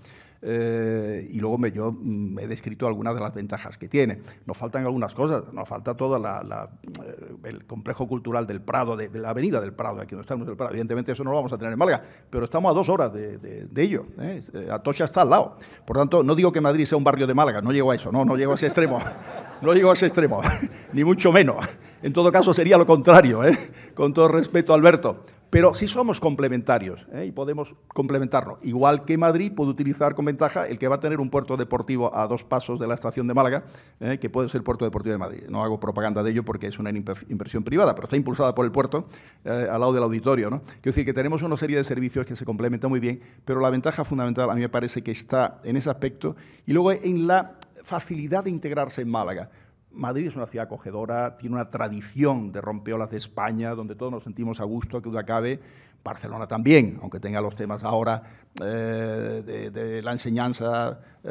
Eh, y luego me, yo me mm, he descrito algunas de las ventajas que tiene. Nos faltan algunas cosas, nos falta todo la, eh, el complejo cultural del Prado, de, la avenida del Prado, aquí donde estamos Evidentemente eso no lo vamos a tener en Málaga, pero estamos a dos horas de, de, ello. ¿eh? Atocha está al lado. Por tanto, no digo que Madrid sea un barrio de Málaga, no llego a eso, no, no llego a ese extremo. No llego a ese extremo, ni mucho menos. En todo caso sería lo contrario, con todo respeto, Alberto pero sí somos complementarios ¿eh? y podemos complementarnos. Igual que Madrid puede utilizar con ventaja el que va a tener un puerto deportivo a dos pasos de la estación de Málaga, ¿eh? que puede ser el puerto deportivo de Madrid. No hago propaganda de ello porque es una inversión privada, pero está impulsada por el puerto ¿eh? al lado del auditorio. ¿no? Quiero decir que tenemos una serie de servicios que se complementan muy bien, pero la ventaja fundamental a mí me parece que está en ese aspecto y luego en la facilidad de integrarse en Málaga. Madrid es una ciudad acogedora, tiene una tradición de rompeolas de España, donde todos nos sentimos a gusto, que duda cabe. Barcelona también, aunque tenga los temas ahora eh, de, la enseñanza eh,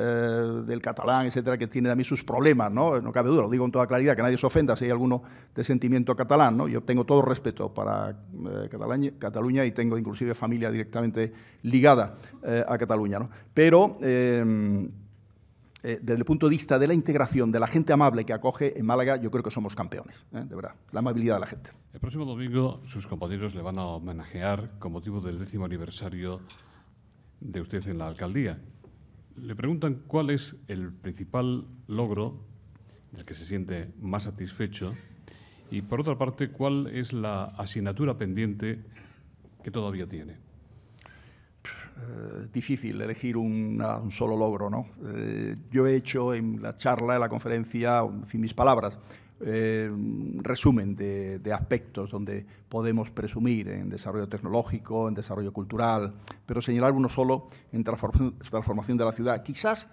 del catalán, etcétera, que tiene también sus problemas, ¿no? No cabe duda, lo digo con toda claridad, que nadie se ofenda si hay alguno de sentimiento catalán, ¿no? Yo tengo todo respeto para eh, Cataluña, y tengo inclusive familia directamente ligada a Cataluña, ¿no? Pero em, eh, desde el punto de vista de la integración de la gente amable que acoge en Málaga, yo creo que somos campeones, ¿eh? de verdad, la amabilidad de la gente. El próximo domingo sus compañeros le van a homenajear con motivo del décimo aniversario de usted en la alcaldía. Le preguntan cuál es el principal logro del que se siente más satisfecho y, por otra parte, cuál es la asignatura pendiente que todavía tiene. Eh, difícil elegir un solo logro. ¿no? Eh, yo he hecho en la charla, en la conferencia, en fin, mis palabras, eh, un resumen de, aspectos donde podemos presumir en desarrollo tecnológico, en desarrollo cultural, pero señalar uno solo en transformación de la ciudad. Quizás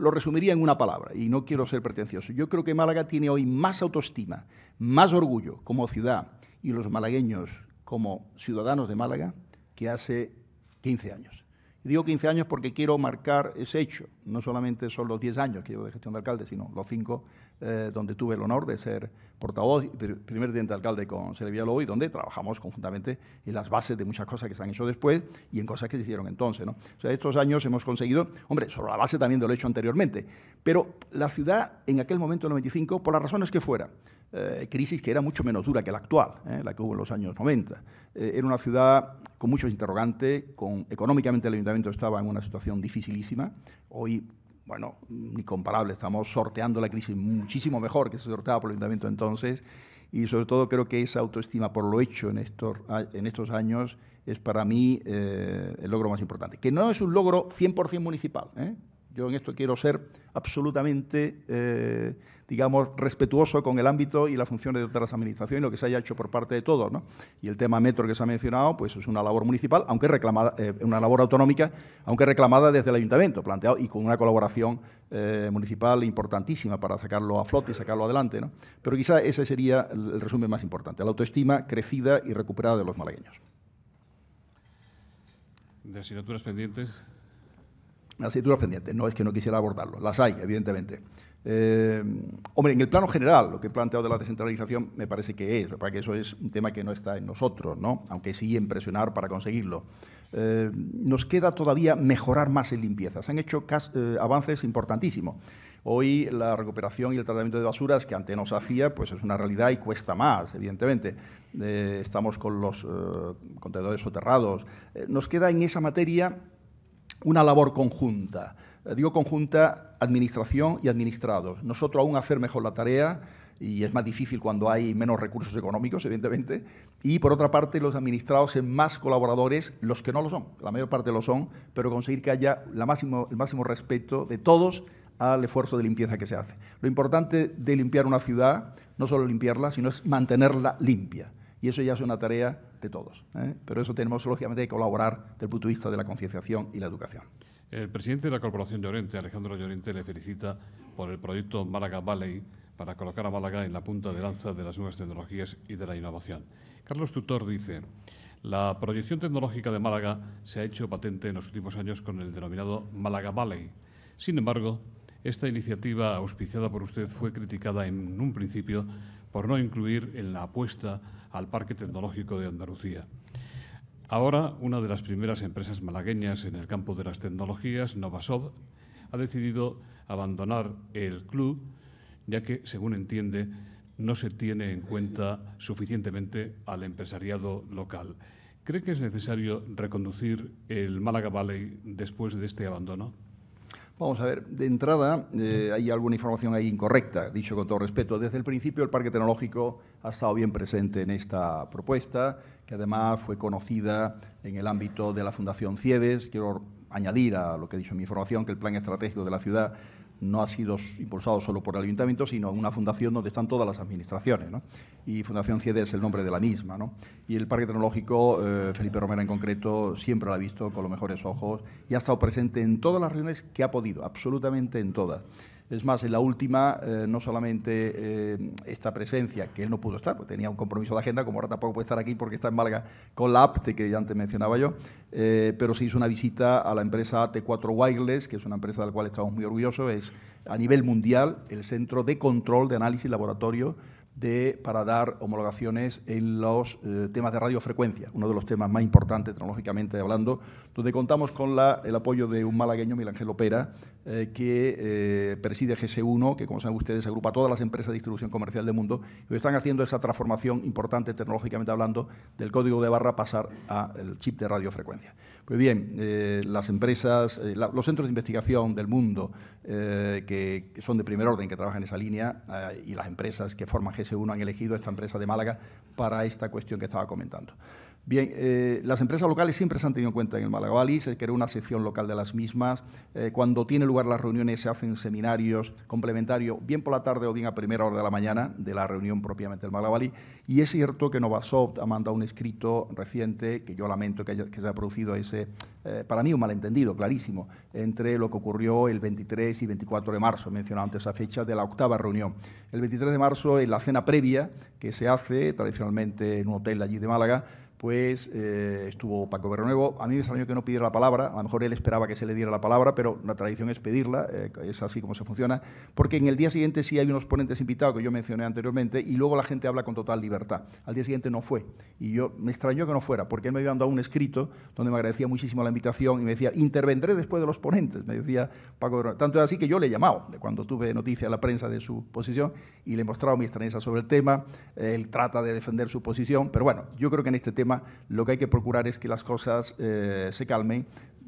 lo resumiría en una palabra, y no quiero ser pretencioso. Yo creo que Málaga tiene hoy más autoestima, más orgullo como ciudad, y los malagueños como ciudadanos de Málaga, que hace 15 años. Y digo 15 años porque quiero marcar ese hecho. No solamente son los 10 años que llevo de gestión de alcalde, sino los 5 eh, donde tuve el honor de ser portavoz, primer de alcalde con Celevia Lobo donde trabajamos conjuntamente en las bases de muchas cosas que se han hecho después y en cosas que se hicieron entonces. ¿no? O sea, estos años hemos conseguido, hombre, sobre la base también del hecho anteriormente, pero la ciudad en aquel momento, del 95, por las razones que fuera, eh, crisis que era mucho menos dura que la actual, eh, la que hubo en los años 90. Eh, era una ciudad con muchos interrogantes, con, económicamente el ayuntamiento estaba en una situación dificilísima. Hoy, bueno, ni comparable, estamos sorteando la crisis muchísimo mejor que se sorteaba por el ayuntamiento entonces. Y sobre todo creo que esa autoestima por lo hecho en estos, en estos años es para mí el logro más importante. Que no es un logro 100% municipal, yo en esto quiero ser absolutamente, eh, digamos, respetuoso con el ámbito y las funciones de otras administraciones y lo que se haya hecho por parte de todos. ¿no? Y el tema metro que se ha mencionado, pues es una labor municipal, aunque reclamada, eh, una labor autonómica, aunque reclamada desde el ayuntamiento, planteado y con una colaboración eh, municipal importantísima para sacarlo a flote y sacarlo adelante. ¿no? Pero quizá ese sería el, resumen más importante, la autoestima crecida y recuperada de los malagueños. De asignaturas pendientes asignaturas pendientes. No es que no quisiera abordarlo, las hay, evidentemente. Eh, hombre, en el plano general, lo que he planteado de la descentralización me parece que es, para que eso es un tema que no está en nosotros, ¿no? aunque sí en presionar para conseguirlo. Eh, nos queda todavía mejorar más en limpieza. Se han hecho eh, avances importantísimos. Hoy la recuperación y el tratamiento de basuras que antes no se hacía, pues es una realidad y cuesta más, evidentemente. estamos con los contenedores soterrados. nos queda en esa materia una labor conjunta. Eh, digo conjunta, administración y administrados. Nosotros aún hacer mejor la tarea y es más difícil cuando hay menos recursos económicos, evidentemente. Y por otra parte, los administrados en más colaboradores, los que no lo son, la mayor parte lo son, pero conseguir que haya la máximo, el máximo respeto de todos al esfuerzo de limpieza que se hace. Lo importante de limpiar una ciudad, no solo limpiarla, sino es mantenerla limpia. Y eso ya es una tarea de todos. ¿eh? Pero eso tenemos, lógicamente, que colaborar desde el punto de vista de la concienciación y la educación. El presidente de la Corporación Llorente, Alejandro Llorente, le felicita por el proyecto Málaga Valley para colocar a Málaga en la punta de lanza de las nuevas tecnologías y de la innovación. Carlos Tutor dice, la proyección tecnológica de Málaga se ha hecho patente en los últimos años con el denominado Málaga Valley. Sin embargo, esta iniciativa auspiciada por usted fue criticada en un principio por no incluir en la apuesta al Parque Tecnológico de Andalucía. Ahora, una de las primeras empresas malagueñas en el campo de las tecnologías, Novasov, ha decidido abandonar el club, ya que, según entiende, no se tiene en cuenta suficientemente al empresariado local. ¿Cree que es necesario reconducir el Málaga Valley después de este abandono? Vamos a ver, de entrada eh, hay alguna información ahí incorrecta, dicho con todo respeto. Desde el principio el Parque Tecnológico ha estado bien presente en esta propuesta, que además fue conocida en el ámbito de la Fundación CIEDES. Quiero añadir a lo que he dicho en mi información que el plan estratégico de la ciudad no ha sido impulsado solo por el ayuntamiento, sino una fundación donde están todas las administraciones. Y Fundación cide es el nombre de la misma. Y el Parque Tecnológico, eh, Felipe Romero en concreto, siempre lo ha visto con los mejores ojos y ha estado presente en todas las reuniones que ha podido, absolutamente en todas. Es más, en la última eh, no solamente eh, esta presencia, que él no pudo estar, porque tenía un compromiso de agenda, como ahora tampoco puede estar aquí porque está en Málaga con la APTE, que ya antes mencionaba yo, eh, pero se hizo una visita a la empresa AT4 Wireless, que es una empresa de la cual estamos muy orgullosos, es a nivel mundial el centro de control, de análisis, laboratorio de, para dar homologaciones en los temas de radiofrecuencia, uno de los temas más importantes tecnológicamente hablando, donde contamos con el apoyo de un malagueño, Miguel Ángel eh, que eh, preside GS1, que como saben ustedes agrupa todas las empresas de distribución comercial del mundo, y están haciendo esa transformación importante tecnológicamente hablando del código de barra pasar al chip de radiofrecuencia. Pues bien, eh, las empresas, los centros de investigación del mundo que, que, son de primer orden, que trabajan en esa línea, y las empresas que forman GS1 han elegido esta empresa de Málaga para esta cuestión que estaba comentando. Bien, eh, las empresas locales siempre se han tenido en cuenta en el Malabalí, se creó una sección local de las mismas. Eh, cuando tiene lugar las reuniones se hacen seminarios complementarios, bien por la tarde o bien a primera hora de la mañana de la reunión propiamente del Malabalí. Y es cierto que Novasoft ha mandado un escrito reciente, que yo lamento que, se haya producido ese, eh, para mí un malentendido clarísimo, entre lo que ocurrió el 23 y 24 de marzo, he mencionado antes esa fecha, de la octava reunión. El 23 de marzo, en la cena previa que se hace tradicionalmente en un hotel allí de Málaga, pues estuvo Paco Berronuevo. A mí me extrañó que no pidiera la palabra, a lo mejor él esperaba que se le diera la palabra, pero la tradición es pedirla, eh, es así como se funciona, porque en el día siguiente sí hay unos ponentes invitados que yo mencioné anteriormente y luego la gente habla con total libertad. Al día siguiente no fue y yo me extrañó que no fuera, porque él me había mandado un escrito donde me agradecía muchísimo la invitación y me decía, intervendré después de los ponentes, me decía Paco Tanto es así que yo le llamaba llamado cuando tuve noticia a la prensa de su posición y le he mostrado mi extrañeza sobre el tema, él trata de defender su posición, pero bueno, yo creo que en este tema lo que hay que procurar es que las cosas eh, se calmen,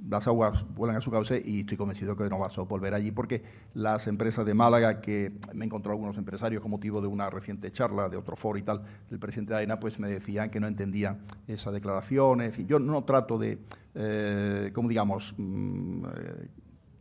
las aguas vuelan a su cauce y estoy convencido que no vas a volver allí porque las empresas de Málaga, que me encontró algunos empresarios con motivo de una reciente charla de otro foro y tal del presidente de AENA, pues me decían que no entendía esa declaraciones. En yo no trato de, eh, como digamos, mm, eh,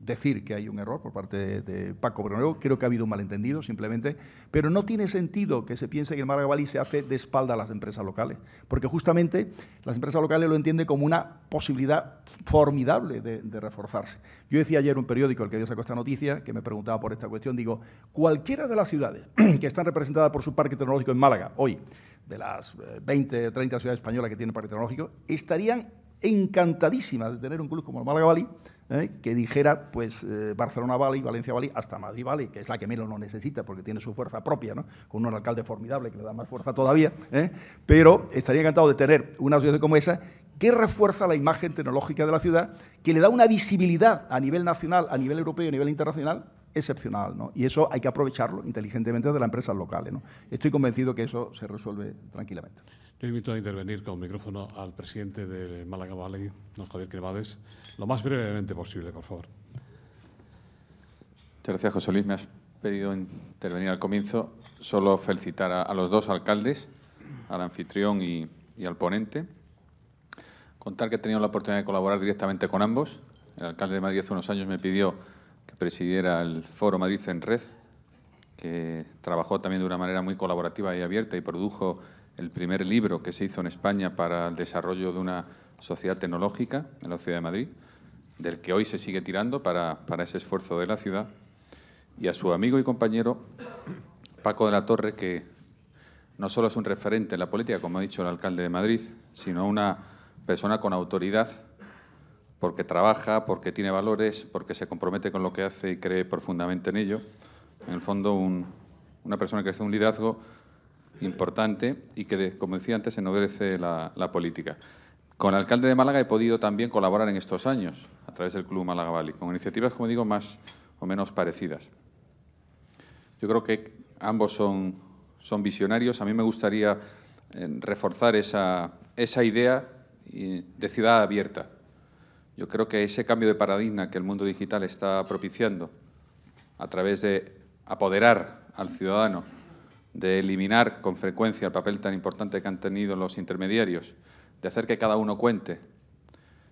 decir que hay un error por parte de, Paco Bruno creo que ha habido un malentendido simplemente, pero no tiene sentido que se piense que el Málaga Valley se hace de espalda a las empresas locales, porque justamente las empresas locales lo entienden como una posibilidad formidable de, reforzarse. Yo decía ayer en un periódico, el que dio sacó esta noticia, que me preguntaba por esta cuestión, digo, cualquiera de las ciudades que están representadas por su parque tecnológico en Málaga hoy, de las 20, eh, 30 ciudades españolas que tienen parque tecnológico, estarían encantadísimas de tener un club como el Málaga Valley ¿eh? que dijera, pues, eh, Barcelona vale y Valencia vale hasta Madrid vale, que es la que menos no necesita porque tiene su fuerza propia, ¿no? Con un alcalde formidable que le da más fuerza todavía, ¿eh? Pero estaría encantado de tener una asociación como esa que refuerza la imagen tecnológica de la ciudad, que le da una visibilidad a nivel nacional, a nivel europeo y a nivel internacional excepcional, Y eso hay que aprovecharlo inteligentemente de las empresas locales, Estoy convencido que eso se resuelve tranquilamente. Yo invito a intervenir con micrófono al presidente de Málaga Valley, don Javier Cremades, lo más brevemente posible, por favor. Muchas gracias, José Luis. Me has pedido intervenir al comienzo. Solo felicitar a, los dos alcaldes, al anfitrión y al ponente. Contar que he tenido la oportunidad de colaborar directamente con ambos. El alcalde de Madrid hace unos años me pidió que presidiera el Foro Madrid en Red, que trabajó también de una manera muy colaborativa y abierta y produjo el primer libro que se hizo en España para el desarrollo de una sociedad tecnológica en la ciudad de Madrid, del que hoy se sigue tirando para, ese esfuerzo de la ciudad, y a su amigo y compañero Paco de la Torre, que no solo es un referente en la política, como ha dicho el alcalde de Madrid, sino una persona con autoridad porque trabaja, porque tiene valores, porque se compromete con lo que hace y cree profundamente en ello. En el fondo, una persona que hace un liderazgo importante y que, como decía antes, ennoblece la, política. Con el alcalde de Málaga he podido también colaborar en estos años a través del Club Málaga Valley, con iniciativas, como digo, más o menos parecidas. Yo creo que ambos son, son visionarios. A mí me gustaría eh, reforzar esa, esa idea de ciudad abierta. Yo creo que ese cambio de paradigma que el mundo digital está propiciando a través de apoderar al ciudadano de eliminar con frecuencia el papel tan importante que han tenido los intermediarios, de hacer que cada uno cuente,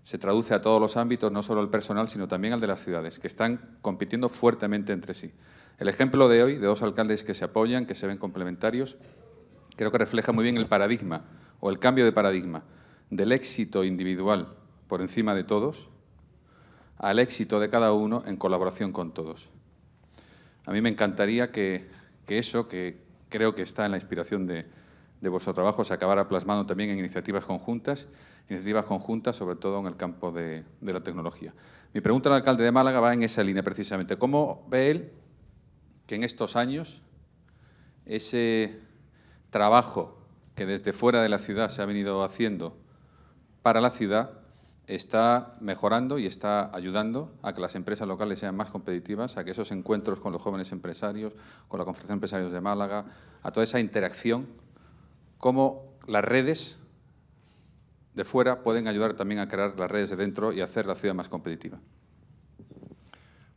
se traduce a todos los ámbitos, no solo al personal, sino también al de las ciudades, que están compitiendo fuertemente entre sí. El ejemplo de hoy, de dos alcaldes que se apoyan, que se ven complementarios, creo que refleja muy bien el paradigma o el cambio de paradigma del éxito individual por encima de todos al éxito de cada uno en colaboración con todos. A mí me encantaría que, que eso, que creo que está en la inspiración de, vuestro trabajo, se acabará plasmando también en iniciativas conjuntas, iniciativas conjuntas sobre todo en el campo de, la tecnología. Mi pregunta al alcalde de Málaga va en esa línea precisamente. ¿Cómo ve él que en estos años ese trabajo que desde fuera de la ciudad se ha venido haciendo para la ciudad está mejorando y está ayudando a que las empresas locales sean más competitivas, a que esos encuentros con los jóvenes empresarios, con la Conferencia de Empresarios de Málaga, a toda esa interacción, cómo las redes de fuera pueden ayudar también a crear las redes de dentro y hacer la ciudad más competitiva.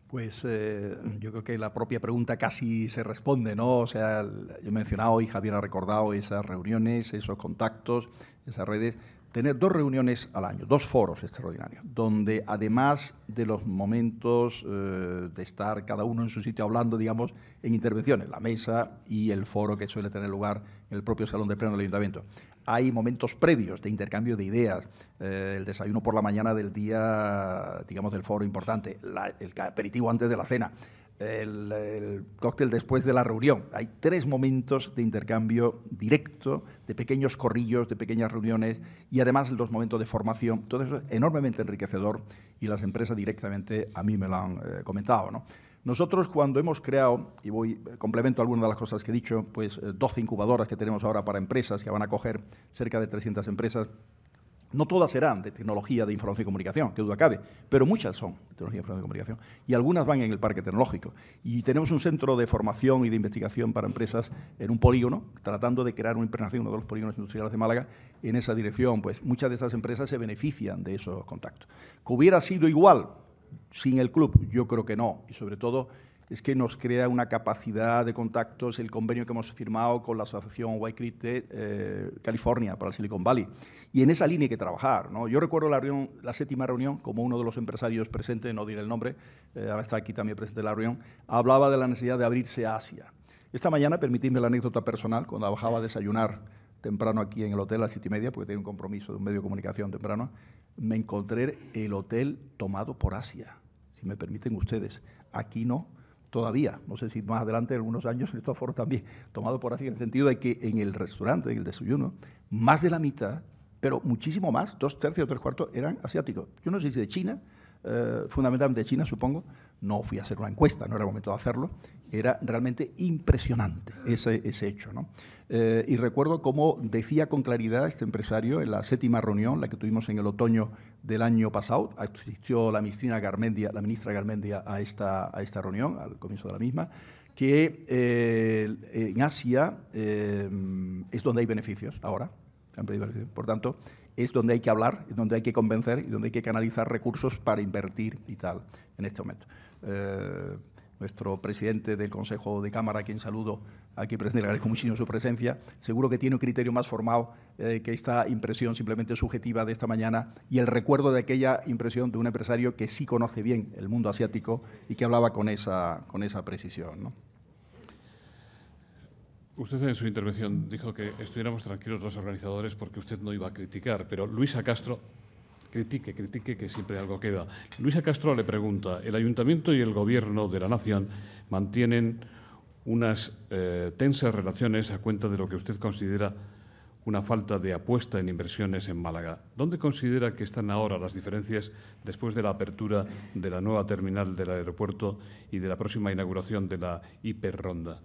Pues eh, yo creo que la propia pregunta casi se responde, ¿no? O sea, yo he mencionado y Javier ha recordado esas reuniones, esos contactos, esas redes tener dos reuniones al año, dos foros extraordinarios, donde además de los momentos eh, de estar cada uno en su sitio hablando, digamos, en intervenciones, la mesa y el foro que suele tener lugar en el propio salón de pleno del ayuntamiento, hay momentos previos de intercambio de ideas, eh, el desayuno por la mañana del día, digamos, del foro importante, el aperitivo antes de la cena, el, cóctel después de la reunión. Hay tres momentos de intercambio directo, de pequeños corrillos, de pequeñas reuniones y además los momentos de formación. Todo eso es enormemente enriquecedor y las empresas directamente a mí me lo han eh, comentado. ¿no? Nosotros cuando hemos creado, y voy, eh, complemento algunas de las cosas que he dicho, pues 12 eh, incubadoras que tenemos ahora para empresas que van a coger cerca de 300 empresas, no todas serán de tecnología de información y comunicación, que duda cabe, pero muchas son de tecnología de información y comunicación. Y algunas van en el parque tecnológico. Y tenemos un centro de formación y de investigación para empresas en un polígono, tratando de crear una internación, uno de los polígonos industriales de Málaga, en esa dirección. Pues muchas de esas empresas se benefician de esos contactos. ¿Que hubiera sido igual sin el club? Yo creo que no. Y sobre todo es que nos crea una capacidad de contactos, el convenio que hemos firmado con la asociación White Creek eh, California para el Silicon Valley. Y en esa línea hay que trabajar. ¿no? Yo recuerdo la, reunión, la séptima reunión, como uno de los empresarios presentes, no diré el nombre, eh, ahora está aquí también presente la reunión, hablaba de la necesidad de abrirse a Asia. Esta mañana, permitidme la anécdota personal, cuando bajaba a desayunar temprano aquí en el hotel a las siete y media, porque tenía un compromiso de un medio de comunicación temprano, me encontré el hotel tomado por Asia, si me permiten ustedes. Aquí no, todavía, no sé si más adelante, en algunos años, en estos foros también, tomado por así, en el sentido de que en el restaurante, en el desayuno, más de la mitad, pero muchísimo más, dos tercios, tres cuartos, eran asiáticos. Yo no sé si de China, eh, fundamentalmente de China, supongo, no fui a hacer una encuesta, no era el momento de hacerlo, era realmente impresionante ese, hecho. ¿no? Eh, y recuerdo cómo decía con claridad este empresario en la séptima reunión, la que tuvimos en el otoño del año pasado, asistió la ministra Garmendia, la ministra Garmendia a esta, a esta reunión, al comienzo de la misma, que eh, en Asia eh, es donde hay beneficios ahora, por tanto, es donde hay que hablar, es donde hay que convencer y donde hay que canalizar recursos para invertir y tal en este momento nuestro presidente del Consejo de Cámara, a quien saludo aquí presente, le agradezco muchísimo su presencia, seguro que tiene un criterio más formado eh, que esta impresión simplemente subjetiva de esta mañana y el recuerdo de aquella impresión de un empresario que sí conoce bien el mundo asiático y que hablaba con esa, con esa precisión. Usted en su intervención dijo que estuviéramos tranquilos los organizadores porque usted no iba a criticar, pero Luisa Castro Critique, critique, que siempre algo queda. Luisa Castro le pregunta, el Ayuntamiento y el Gobierno de la Nación mantienen unas eh, tensas relaciones a cuenta de lo que usted considera una falta de apuesta en inversiones en Málaga. ¿Dónde considera que están ahora las diferencias después de la apertura de la nueva terminal del aeropuerto y de la próxima inauguración de la hiperronda?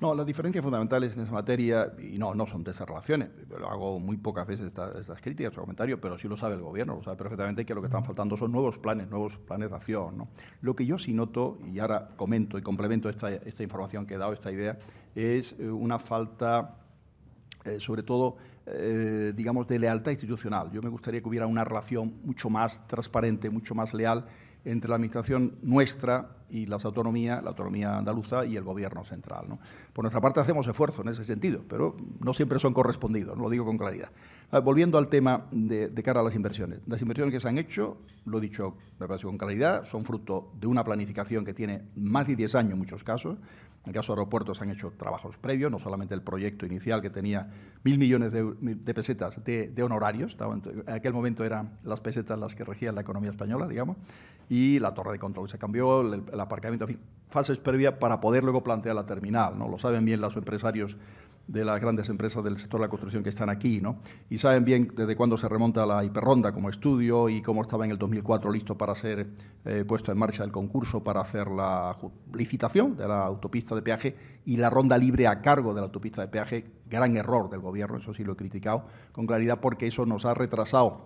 No, las diferencias fundamentales en esa materia, y no, no son relaciones. lo hago muy pocas veces estas, críticas o comentarios, pero sí lo sabe el gobierno, lo sabe perfectamente que lo que están faltando son nuevos planes, nuevos planes de acción. Lo que yo sí noto, y ahora comento y complemento esta, información que he dado, esta idea, es eh, una falta, eh, sobre todo, eh, digamos, de lealtad institucional. Yo me gustaría que hubiera una relación mucho más transparente, mucho más leal entre la administración nuestra y las autonomías, la autonomía andaluza y el gobierno central. Por nuestra parte hacemos esfuerzos en ese sentido, pero no siempre son correspondidos, lo digo con claridad. Ah, volviendo al tema de, cara a las inversiones. Las inversiones que se han hecho, lo he dicho de con claridad, son fruto de una planificación que tiene más de 10 años en muchos casos. En el caso de aeropuertos se han hecho trabajos previos, no solamente el proyecto inicial que tenía mil millones de, pesetas de, honorarios, en, en aquel momento eran las pesetas las que regían la economía española, digamos, y la torre de control se cambió, el, aparcamiento, en fin, fases previas para poder luego plantear la terminal, ¿no? Lo saben bien los empresarios de las grandes empresas del sector de la construcción que están aquí, ¿no? Y saben bien desde cuándo se remonta la hiperronda como estudio y cómo estaba en el 2004 listo para ser eh, puesto en marcha el concurso para hacer la licitación de la autopista de peaje y la ronda libre a cargo de la autopista de peaje, gran error del gobierno, eso sí lo he criticado con claridad porque eso nos ha retrasado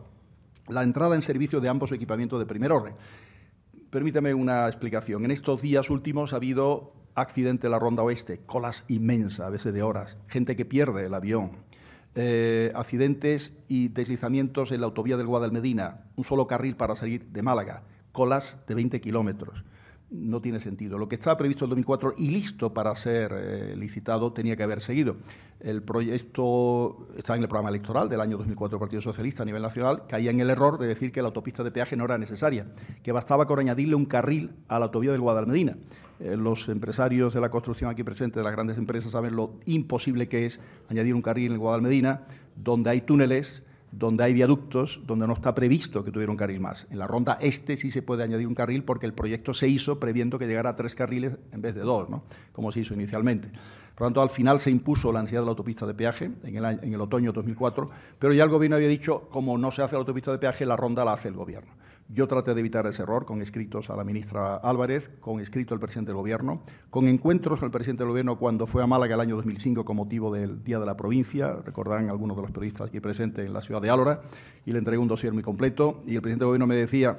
la entrada en servicio de ambos equipamientos de primer orden. Permítame una explicación. En estos días últimos ha habido accidente en la ronda oeste, colas inmensas, a veces de horas, gente que pierde el avión, eh, accidentes y deslizamientos en la autovía del Guadalmedina, un solo carril para salir de Málaga, colas de 20 kilómetros no tiene sentido. Lo que estaba previsto en 2004 y listo para ser eh, licitado tenía que haber seguido. El proyecto está en el programa electoral del año 2004 del Partido Socialista a nivel nacional, caía en el error de decir que la autopista de peaje no era necesaria, que bastaba con añadirle un carril a la autovía del Guadalmedina. Eh, los empresarios de la construcción aquí presentes, de las grandes empresas, saben lo imposible que es añadir un carril en el Guadalmedina, donde hay túneles donde hay viaductos, donde no está previsto que tuviera un carril más. En la ronda este sí se puede añadir un carril porque el proyecto se hizo previendo que llegara a tres carriles en vez de dos, ¿no? como se hizo inicialmente. Por lo tanto, al final se impuso la ansiedad de la autopista de peaje en el, en el otoño de 2004, pero ya el Gobierno había dicho, como no se hace la autopista de peaje, la ronda la hace el Gobierno. Yo traté de evitar ese error con escritos a la ministra Álvarez, con escrito al presidente del gobierno, con encuentros con el presidente del gobierno cuando fue a Málaga el año 2005 con motivo del Día de la Provincia. Recordarán algunos de los periodistas aquí presentes en la ciudad de Álora y le entregué un dossier muy completo y el presidente del gobierno me decía,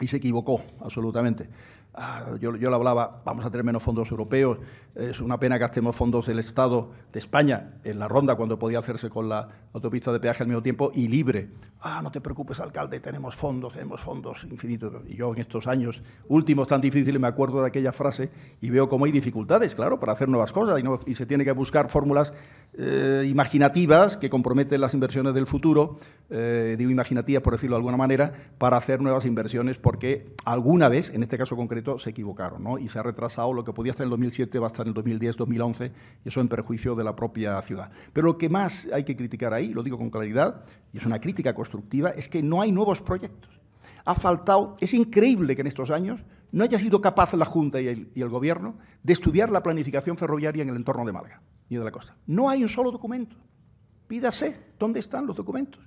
y se equivocó absolutamente. Ah, yo, yo le hablaba, vamos a tener menos fondos europeos, es una pena que gastemos fondos del Estado de España en la ronda cuando podía hacerse con la autopista de peaje al mismo tiempo y libre. Ah, no te preocupes, alcalde, tenemos fondos, tenemos fondos infinitos. Y yo en estos años últimos tan difíciles me acuerdo de aquella frase y veo cómo hay dificultades, claro, para hacer nuevas cosas y, se tiene que buscar fórmulas eh, imaginativas que comprometen las inversiones del futuro, eh, digo imaginativas por decirlo de alguna manera, para hacer nuevas inversiones porque alguna vez, en este caso concreto, se equivocaron y se ha retrasado lo que podía estar en el 2007 bastante en el 2010-2011, y eso en perjuicio de la propia ciudad. Pero lo que más hay que criticar ahí, lo digo con claridad, y es una crítica constructiva, es que no hay nuevos proyectos. Ha faltado, es increíble que en estos años no haya sido capaz la Junta y el, Gobierno de estudiar la planificación ferroviaria en el entorno de Málaga y de la costa. No hay un solo documento. Pídase, ¿dónde están los documentos?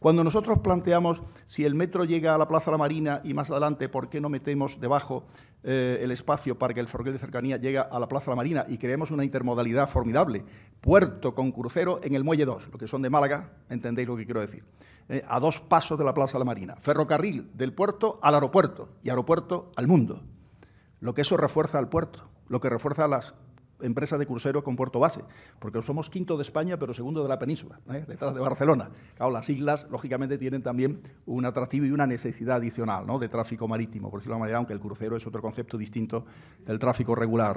Cuando nosotros planteamos si el metro llega a la Plaza la Marina y más adelante, ¿por qué no metemos debajo eh, el espacio para que el ferrocarril de cercanía llegue a la Plaza de la Marina y creemos una intermodalidad formidable, puerto con crucero en el Muelle 2, lo que son de Málaga, entendéis lo que quiero decir, eh, a dos pasos de la Plaza de la Marina, ferrocarril del puerto al aeropuerto y aeropuerto al mundo. Lo que eso refuerza al puerto, lo que refuerza las empresa de crucero con puerto base, porque somos quinto de España, pero segundo de la península, ¿eh? detrás de Barcelona. Claro, las islas, lógicamente, tienen también un atractivo y una necesidad adicional ¿no? de tráfico marítimo, por decirlo de manera, aunque el crucero es otro concepto distinto del tráfico regular.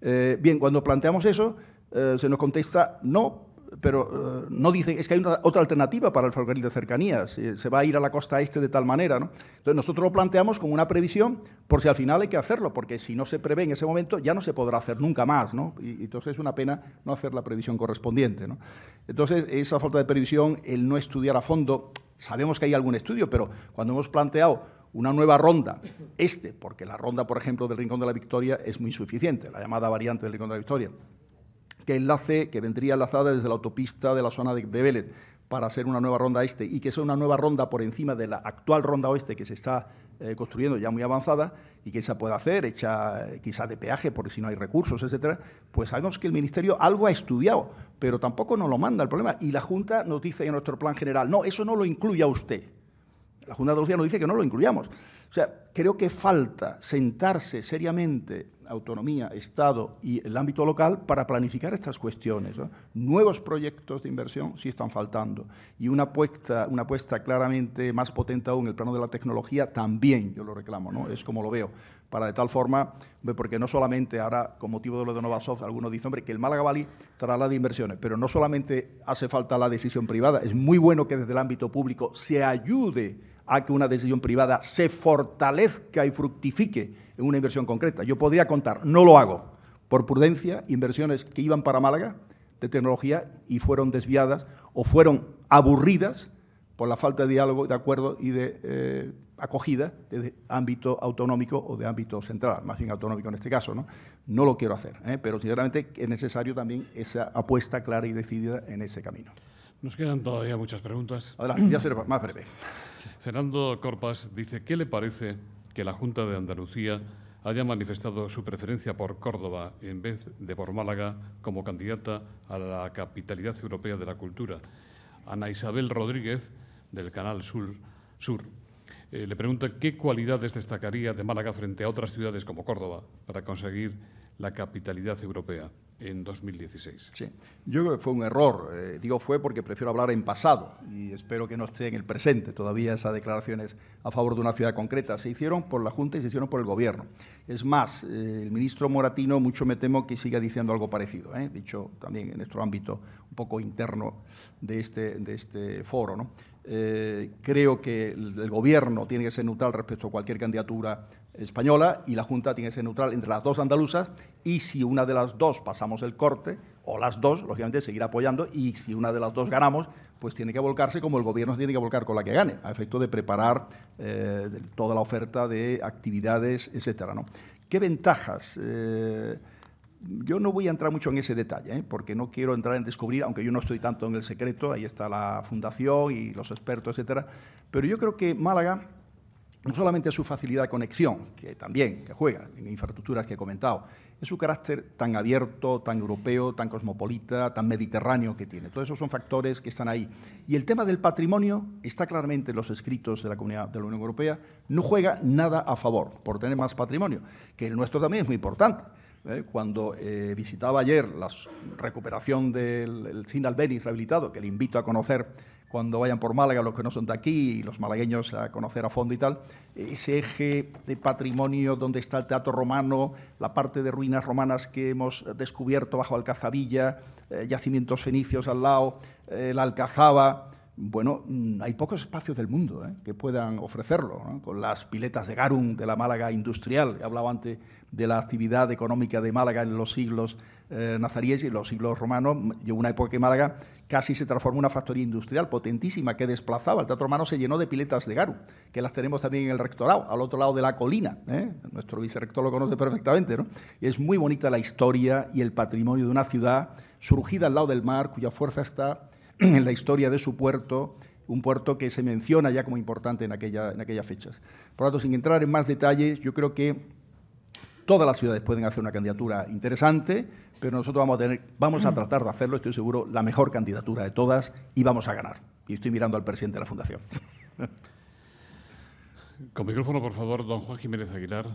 Eh, bien, cuando planteamos eso, eh, se nos contesta no, pero eh, no dicen, es que hay otra alternativa para el ferrocarril de cercanías, se va a ir a la costa este de tal manera. Entonces nosotros lo planteamos con una previsión por si al final hay que hacerlo, porque si no se prevé en ese momento ya no se podrá hacer nunca más. ¿no? Y, entonces es una pena no hacer la previsión correspondiente. ¿no? Entonces esa falta de previsión, el no estudiar a fondo, sabemos que hay algún estudio, pero cuando hemos planteado una nueva ronda, este, porque la ronda, por ejemplo, del Rincón de la Victoria es muy insuficiente, la llamada variante del Rincón de la Victoria, que enlace, que vendría enlazada desde la autopista de la zona de, Vélez para hacer una nueva ronda este y que sea una nueva ronda por encima de la actual ronda oeste que se está eh, construyendo ya muy avanzada y que se pueda hacer, hecha eh, quizás de peaje porque si no hay recursos, etcétera, pues sabemos que el Ministerio algo ha estudiado, pero tampoco nos lo manda el problema. Y la Junta nos dice en nuestro plan general, no, eso no lo incluye a usted. La Junta de Andalucía nos dice que no lo incluyamos. O sea, creo que falta sentarse seriamente autonomía, Estado y el ámbito local para planificar estas cuestiones. Nuevos proyectos de inversión sí están faltando y una apuesta, una claramente más potente aún en el plano de la tecnología también, yo lo reclamo, ¿no? es como lo veo para de tal forma, porque no solamente ahora, con motivo de lo de Soft, algunos dicen, hombre, que el Málaga Valley traerá de inversiones, pero no solamente hace falta la decisión privada, es muy bueno que desde el ámbito público se ayude a que una decisión privada se fortalezca y fructifique en una inversión concreta. Yo podría contar, no lo hago, por prudencia, inversiones que iban para Málaga de tecnología y fueron desviadas o fueron aburridas por la falta de diálogo, de acuerdo y de... Eh, acogida desde ámbito autonómico o de ámbito central, más bien autonómico en este caso. No, no lo quiero hacer, ¿eh? pero sinceramente es necesario también esa apuesta clara y decidida en ese camino. Nos quedan todavía muchas preguntas. Adelante, ya será más breve. Fernando Corpas dice, ¿qué le parece que la Junta de Andalucía haya manifestado su preferencia por Córdoba en vez de por Málaga como candidata a la capitalidad europea de la cultura? Ana Isabel Rodríguez, del Canal Sur, Sur eh, le pregunto qué cualidades destacaría de Málaga frente a otras ciudades como Córdoba para conseguir la capitalidad europea en 2016. Sí, yo creo que fue un error. Eh, digo fue porque prefiero hablar en pasado y espero que no esté en el presente todavía esas declaraciones a favor de una ciudad concreta. Se hicieron por la Junta y se hicieron por el Gobierno. Es más, eh, el ministro Moratino mucho me temo que siga diciendo algo parecido, dicho también en nuestro ámbito un poco interno de este, de este foro. ¿no? Eh, creo que el, gobierno tiene que ser neutral respecto a cualquier candidatura española y la Junta tiene que ser neutral entre las dos andaluzas y si una de las dos pasamos el corte, o las dos, lógicamente seguirá apoyando y si una de las dos ganamos, pues tiene que volcarse como el gobierno tiene que volcar con la que gane, a efecto de preparar eh, toda la oferta de actividades, etcétera. ¿Qué ventajas? Eh, yo no voy a entrar mucho en ese detalle, ¿eh? porque no quiero entrar en descubrir, aunque yo no estoy tanto en el secreto, ahí está la fundación y los expertos, etcétera. Pero yo creo que Málaga, no solamente su facilidad de conexión, que también que juega en infraestructuras que he comentado, es su carácter tan abierto, tan europeo, tan cosmopolita, tan mediterráneo que tiene. Todos esos son factores que están ahí. Y el tema del patrimonio está claramente en los escritos de la Comunidad de la Unión Europea, no juega nada a favor por tener más patrimonio, que el nuestro también es muy importante ¿eh? cuando eh, visitaba ayer la recuperación del Cine Albeniz rehabilitado, que le invito a conocer cuando vayan por Málaga, los que no son de aquí, y los malagueños a conocer a fondo y tal, ese eje de patrimonio donde está el teatro romano, la parte de ruinas romanas que hemos descubierto bajo Alcazabilla, eh, yacimientos fenicios al lado, la Alcazaba, bueno, mm, hay pocos espacios del mundo ¿eh? que puedan ofrecerlo, con las piletas de Garum de la Málaga industrial, Hablaba antes de la actividad económica de Málaga en los siglos eh, nazaríes y en los siglos romanos, llegó una época que Málaga casi se transformó en una factoría industrial potentísima que desplazaba, el Teatro Romano se llenó de piletas de Garum, que las tenemos también en el rectorado, al otro lado de la colina, ¿eh? nuestro vicerrector lo conoce perfectamente, es muy bonita la historia y el patrimonio de una ciudad surgida al lado del mar, cuya fuerza está en la historia de su puerto, un puerto que se menciona ya como importante en, aquellas fechas. Por lo tanto, sin entrar en más detalles, yo creo que todas las ciudades pueden hacer una candidatura interesante, pero nosotros vamos a, tratar de hacerlo, estoy seguro, la mejor candidatura de todas y vamos a ganar. Y estoy mirando al presidente de la Fundación. Con micrófono, por favor, don Juan Jiménez Aguilar,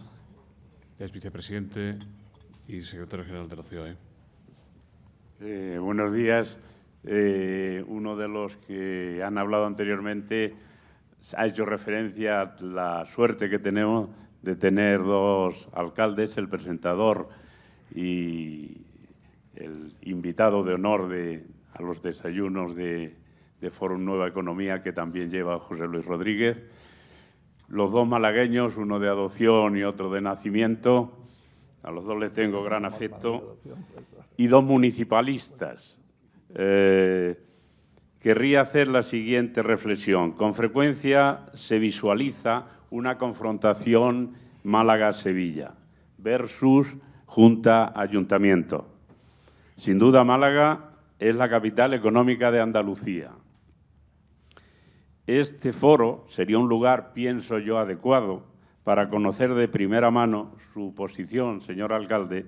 es vicepresidente y secretario general de la ciudad. ¿eh? Eh, buenos días. Eh, uno de los que han hablado anteriormente ha hecho referencia a la suerte que tenemos de tener dos alcaldes, el presentador y el invitado de honor de, a los desayunos de, de Nueva Economía, que también lleva José Luis Rodríguez. Los dos malagueños, uno de adopción y otro de nacimiento, a los dos les tengo gran afecto, pues, y dos municipalistas, eh, querría hacer la siguiente reflexión. Con frecuencia se visualiza una confrontación Málaga-Sevilla versus Junta-Ayuntamiento. Sin duda, Málaga es la capital económica de Andalucía. Este foro sería un lugar, pienso yo, adecuado para conocer de primera mano su posición, señor alcalde,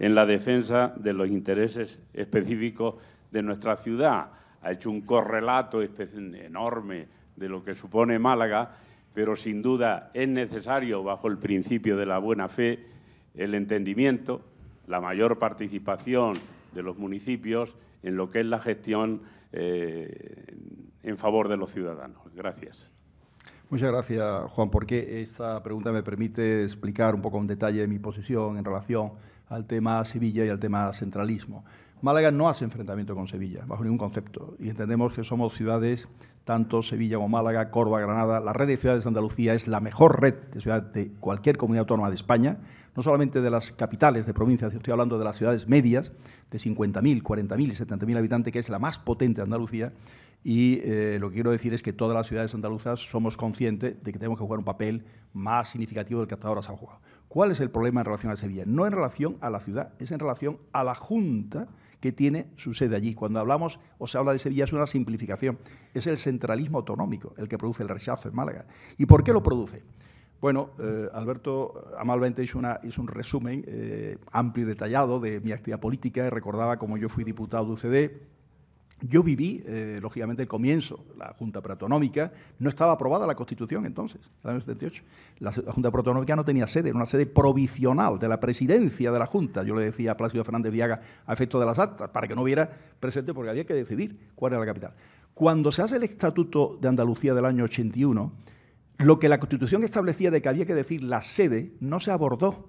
en la defensa de los intereses específicos de nuestra ciudad. Ha hecho un correlato enorme de lo que supone Málaga, pero sin duda es necesario, bajo el principio de la buena fe, el entendimiento, la mayor participación de los municipios en lo que es la gestión eh, en favor de los ciudadanos. Gracias. Muchas gracias, Juan, porque esta pregunta me permite explicar un poco en detalle mi posición en relación al tema Sevilla y al tema centralismo. Málaga no hace enfrentamiento con Sevilla, bajo ningún concepto. Y entendemos que somos ciudades, tanto Sevilla como Málaga, Córdoba, Granada. La red de ciudades de Andalucía es la mejor red de ciudades de cualquier comunidad autónoma de España, no solamente de las capitales de provincias, estoy hablando de las ciudades medias, de 50.000, 40.000 y 70.000 habitantes, que es la más potente de Andalucía. Y eh, lo que quiero decir es que todas las ciudades andaluzas somos conscientes de que tenemos que jugar un papel más significativo del que hasta ahora se ha jugado. ¿Cuál es el problema en relación a Sevilla? No en relación a la ciudad, es en relación a la Junta que tiene su sede allí. Cuando hablamos o se habla de Sevilla es una simplificación, es el centralismo autonómico el que produce el rechazo en Málaga. ¿Y por qué lo produce? Bueno, eh, Alberto amablemente hizo, un resumen eh, amplio y detallado de mi actividad política y recordaba cómo yo fui diputado de UCD, yo viví, eh, lógicamente, el comienzo, la Junta Protonómica, no estaba aprobada la Constitución entonces, en el año 78. La, Junta Protonómica no tenía sede, era una sede provisional de la presidencia de la Junta. Yo le decía a Plácido Fernández Viaga a efecto de las actas, para que no hubiera presente, porque había que decidir cuál era la capital. Cuando se hace el Estatuto de Andalucía del año 81, lo que la Constitución establecía de que había que decir la sede no se abordó,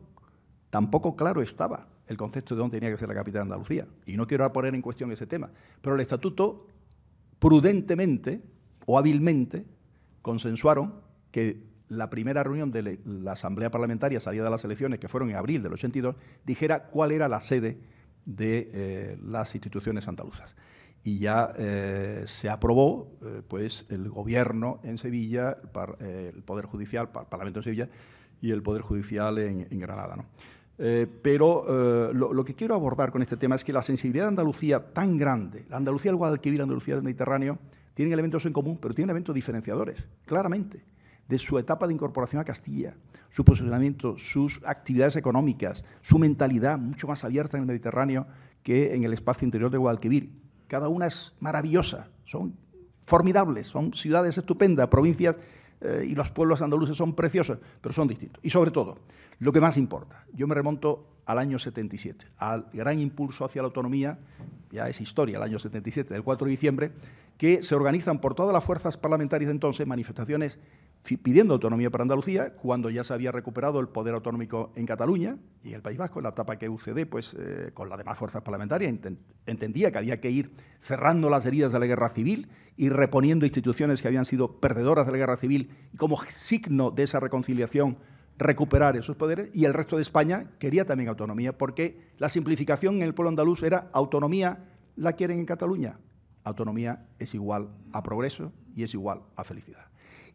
tampoco claro estaba el concepto de dónde tenía que ser la capital de Andalucía. Y no quiero poner en cuestión ese tema. Pero el estatuto, prudentemente o hábilmente, consensuaron que la primera reunión de la Asamblea Parlamentaria salida de las elecciones, que fueron en abril del 82, dijera cuál era la sede de eh, las instituciones andaluzas. Y ya eh, se aprobó eh, pues, el gobierno en Sevilla, el, Poder Judicial, el Parlamento en Sevilla y el Poder Judicial en, en Granada. ¿no? Eh, pero eh, lo, que quiero abordar con este tema es que la sensibilidad de Andalucía tan grande, la Andalucía del Guadalquivir, Andalucía del Mediterráneo, tienen elementos en común, pero tienen elementos diferenciadores, claramente, de su etapa de incorporación a Castilla, su posicionamiento, sus actividades económicas, su mentalidad mucho más abierta en el Mediterráneo que en el espacio interior de Guadalquivir. Cada una es maravillosa, son formidables, son ciudades estupendas, provincias eh, y los pueblos andaluces son preciosos, pero son distintos. Y sobre todo, lo que más importa, yo me remonto al año 77, al gran impulso hacia la autonomía, ya es historia, el año 77, del 4 de diciembre, que se organizan por todas las fuerzas parlamentarias de entonces manifestaciones pidiendo autonomía para Andalucía, cuando ya se había recuperado el poder autonómico en Cataluña y en el País Vasco, en la etapa que UCD, pues eh, con las demás fuerzas parlamentarias, entendía que había que ir cerrando las heridas de la guerra civil y reponiendo instituciones que habían sido perdedoras de la guerra civil y como signo de esa reconciliación recuperar esos poderes y el resto de España quería también autonomía porque la simplificación en el pueblo andaluz era autonomía la quieren en Cataluña, autonomía es igual a progreso y es igual a felicidad.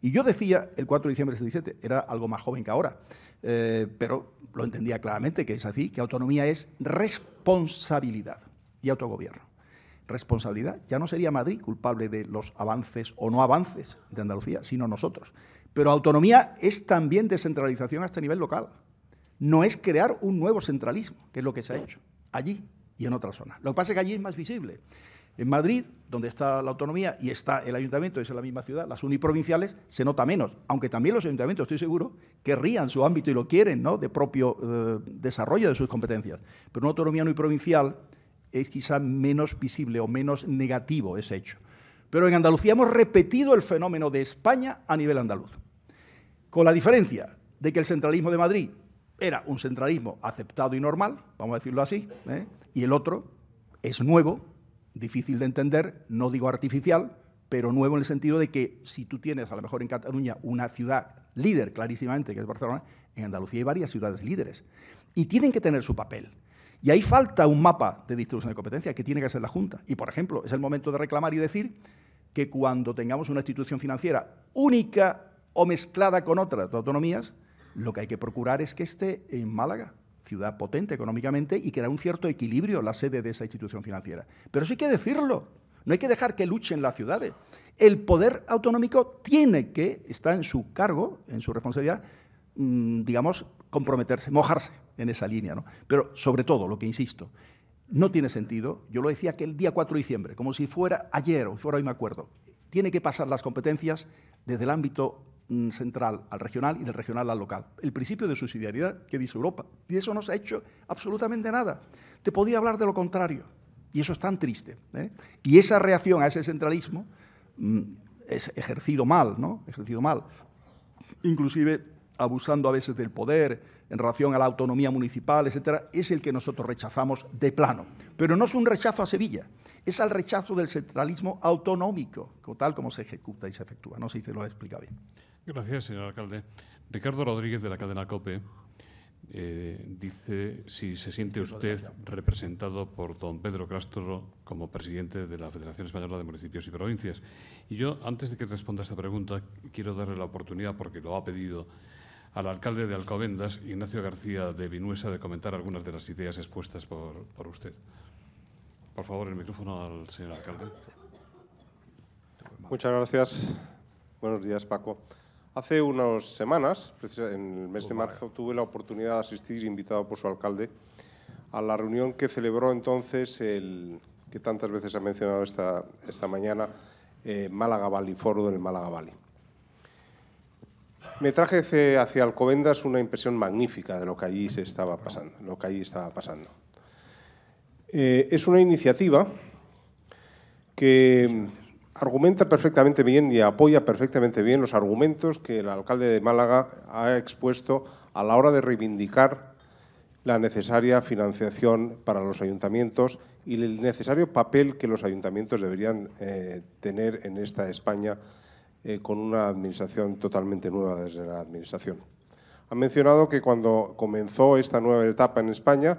Y yo decía el 4 de diciembre del 17 era algo más joven que ahora, eh, pero lo entendía claramente que es así, que autonomía es responsabilidad y autogobierno. Responsabilidad, ya no sería Madrid culpable de los avances o no avances de Andalucía, sino nosotros. Pero autonomía es también descentralización hasta nivel local. No es crear un nuevo centralismo, que es lo que se ha hecho allí y en otras zonas. Lo que pasa es que allí es más visible. En Madrid, donde está la autonomía y está el ayuntamiento, es en la misma ciudad, las uniprovinciales se nota menos, aunque también los ayuntamientos, estoy seguro, querrían su ámbito y lo quieren, ¿no?, de propio eh, desarrollo de sus competencias. Pero una autonomía uniprovincial es quizá menos visible o menos negativo ese hecho. Pero en Andalucía hemos repetido el fenómeno de España a nivel andaluz, con la diferencia de que el centralismo de Madrid era un centralismo aceptado y normal, vamos a decirlo así, ¿eh? y el otro es nuevo, difícil de entender, no digo artificial, pero nuevo en el sentido de que si tú tienes a lo mejor en Cataluña una ciudad líder clarísimamente, que es Barcelona, en Andalucía hay varias ciudades líderes. Y tienen que tener su papel. Y ahí falta un mapa de distribución de competencias que tiene que hacer la Junta. Y, por ejemplo, es el momento de reclamar y decir que cuando tengamos una institución financiera única o mezclada con otras autonomías, lo que hay que procurar es que esté en Málaga, ciudad potente económicamente y que era un cierto equilibrio la sede de esa institución financiera. Pero eso hay que decirlo, no hay que dejar que luchen las ciudades. El poder autonómico tiene que, está en su cargo, en su responsabilidad, mm, digamos, comprometerse, mojarse en esa línea. Pero sobre todo, lo que insisto, no tiene sentido, yo lo decía que el día 4 de diciembre, como si fuera ayer o fuera hoy me acuerdo, tiene que pasar las competencias desde el ámbito Mm, central al regional y del regional al local. El principio de subsidiariedad que dice Europa. Y eso no se ha hecho absolutamente nada. Te podría hablar de lo contrario. Y eso es tan triste. ¿eh? Y esa reacción a ese centralismo mm, es ejercido mal, ¿no? Ejercido mal. Inclusive abusando a veces del poder en relación a la autonomía municipal, etcétera, es el que nosotros rechazamos de plano. Pero no es un rechazo a Sevilla, es al rechazo del centralismo autonómico, tal como se ejecuta y se efectúa. No sé si se lo he explicado bien. Gracias, señor alcalde. Ricardo Rodríguez, de la cadena COPE, eh, dice si se siente usted representado por don Pedro Castro como presidente de la Federación Española de Municipios y Provincias. Y yo, antes de que responda a esta pregunta, quiero darle la oportunidad, porque lo ha pedido, al alcalde de Alcobendas, Ignacio García de Vinuesa, de comentar algunas de las ideas expuestas por, por usted. Por favor, el micrófono al señor alcalde. Muchas gracias. Buenos días, Paco. Hace unas semanas, en el mes de marzo, tuve la oportunidad de asistir, invitado por su alcalde, a la reunión que celebró entonces el que tantas veces ha mencionado esta, esta mañana, eh, Málaga Valley, Foro del Málaga Valley. Me traje hacia Alcobendas una impresión magnífica de lo que allí se estaba pasando. Lo que allí estaba pasando. Eh, es una iniciativa que argumenta perfectamente bien y apoya perfectamente bien los argumentos que el alcalde de Málaga ha expuesto a la hora de reivindicar la necesaria financiación para los ayuntamientos y el necesario papel que los ayuntamientos deberían eh, tener en esta España eh, con una administración totalmente nueva desde la administración. Ha mencionado que cuando comenzó esta nueva etapa en España,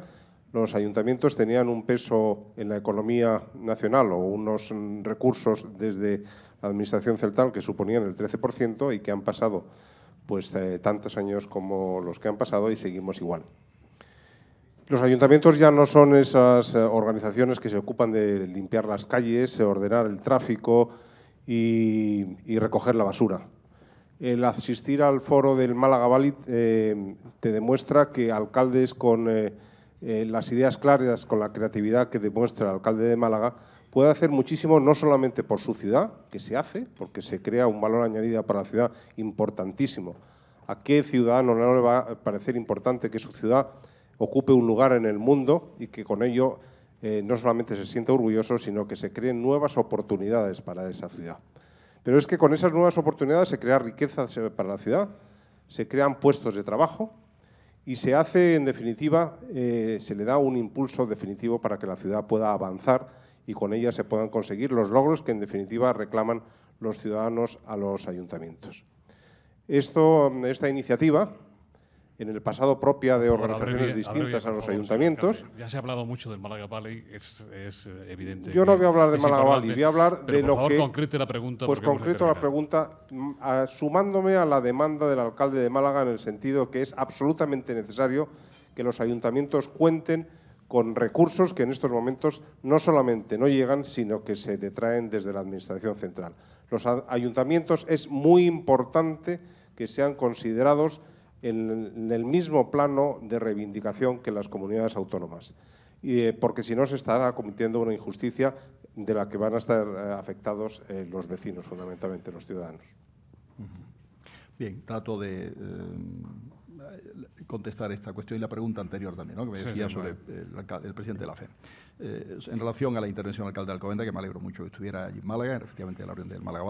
los ayuntamientos tenían un peso en la economía nacional o unos recursos desde la Administración Central que suponían el 13% y que han pasado pues eh, tantos años como los que han pasado y seguimos igual. Los ayuntamientos ya no son esas eh, organizaciones que se ocupan de limpiar las calles, ordenar el tráfico y, recoger la basura. El asistir al foro del Málaga Valley eh, te demuestra que alcaldes con eh, las ideas claras con la creatividad que demuestra el alcalde de Málaga, puede hacer muchísimo no solamente por su ciudad, que se hace, porque se crea un valor añadido para la ciudad importantísimo. ¿A qué ciudadano no le va a parecer importante que su ciudad ocupe un lugar en el mundo y que con ello eh, no solamente se sienta orgulloso, sino que se creen nuevas oportunidades para esa ciudad? Pero es que con esas nuevas oportunidades se crea riqueza para la ciudad, se crean puestos de trabajo, y se hace, en definitiva, eh, se le da un impulso definitivo para que la ciudad pueda avanzar y con ella se puedan conseguir los logros que, en definitiva, reclaman los ciudadanos a los ayuntamientos. esta iniciativa en el pasado propia de organizaciones distintas a los ayuntamientos. Ya se ha hablado mucho del Málaga Valley, es, eh, evidente. Yo no voy a hablar de Málaga Valley, voy a hablar de lo favor, concrete la pregunta. Pues concreto la pregunta mm, sumándome a la demanda del alcalde de Málaga en el sentido que es absolutamente necesario que los ayuntamientos cuenten con recursos que en estos momentos no solamente no llegan, sino que se detraen desde la Administración Central. Los ayuntamientos es muy importante que sean considerados en, el mismo plano de reivindicación que las comunidades autónomas, y, eh, porque si no se estará cometiendo una injusticia de la que van a estar eh, afectados eh, los vecinos, fundamentalmente los ciudadanos. Bien, trato de contestar esta cuestión y la pregunta anterior también, ¿no? que me decía sobre el, presidente de la FE. en relación a la intervención del alcalde de Alcobenda, que me alegro mucho que estuviera allí en Málaga, efectivamente en la reunión del Málaga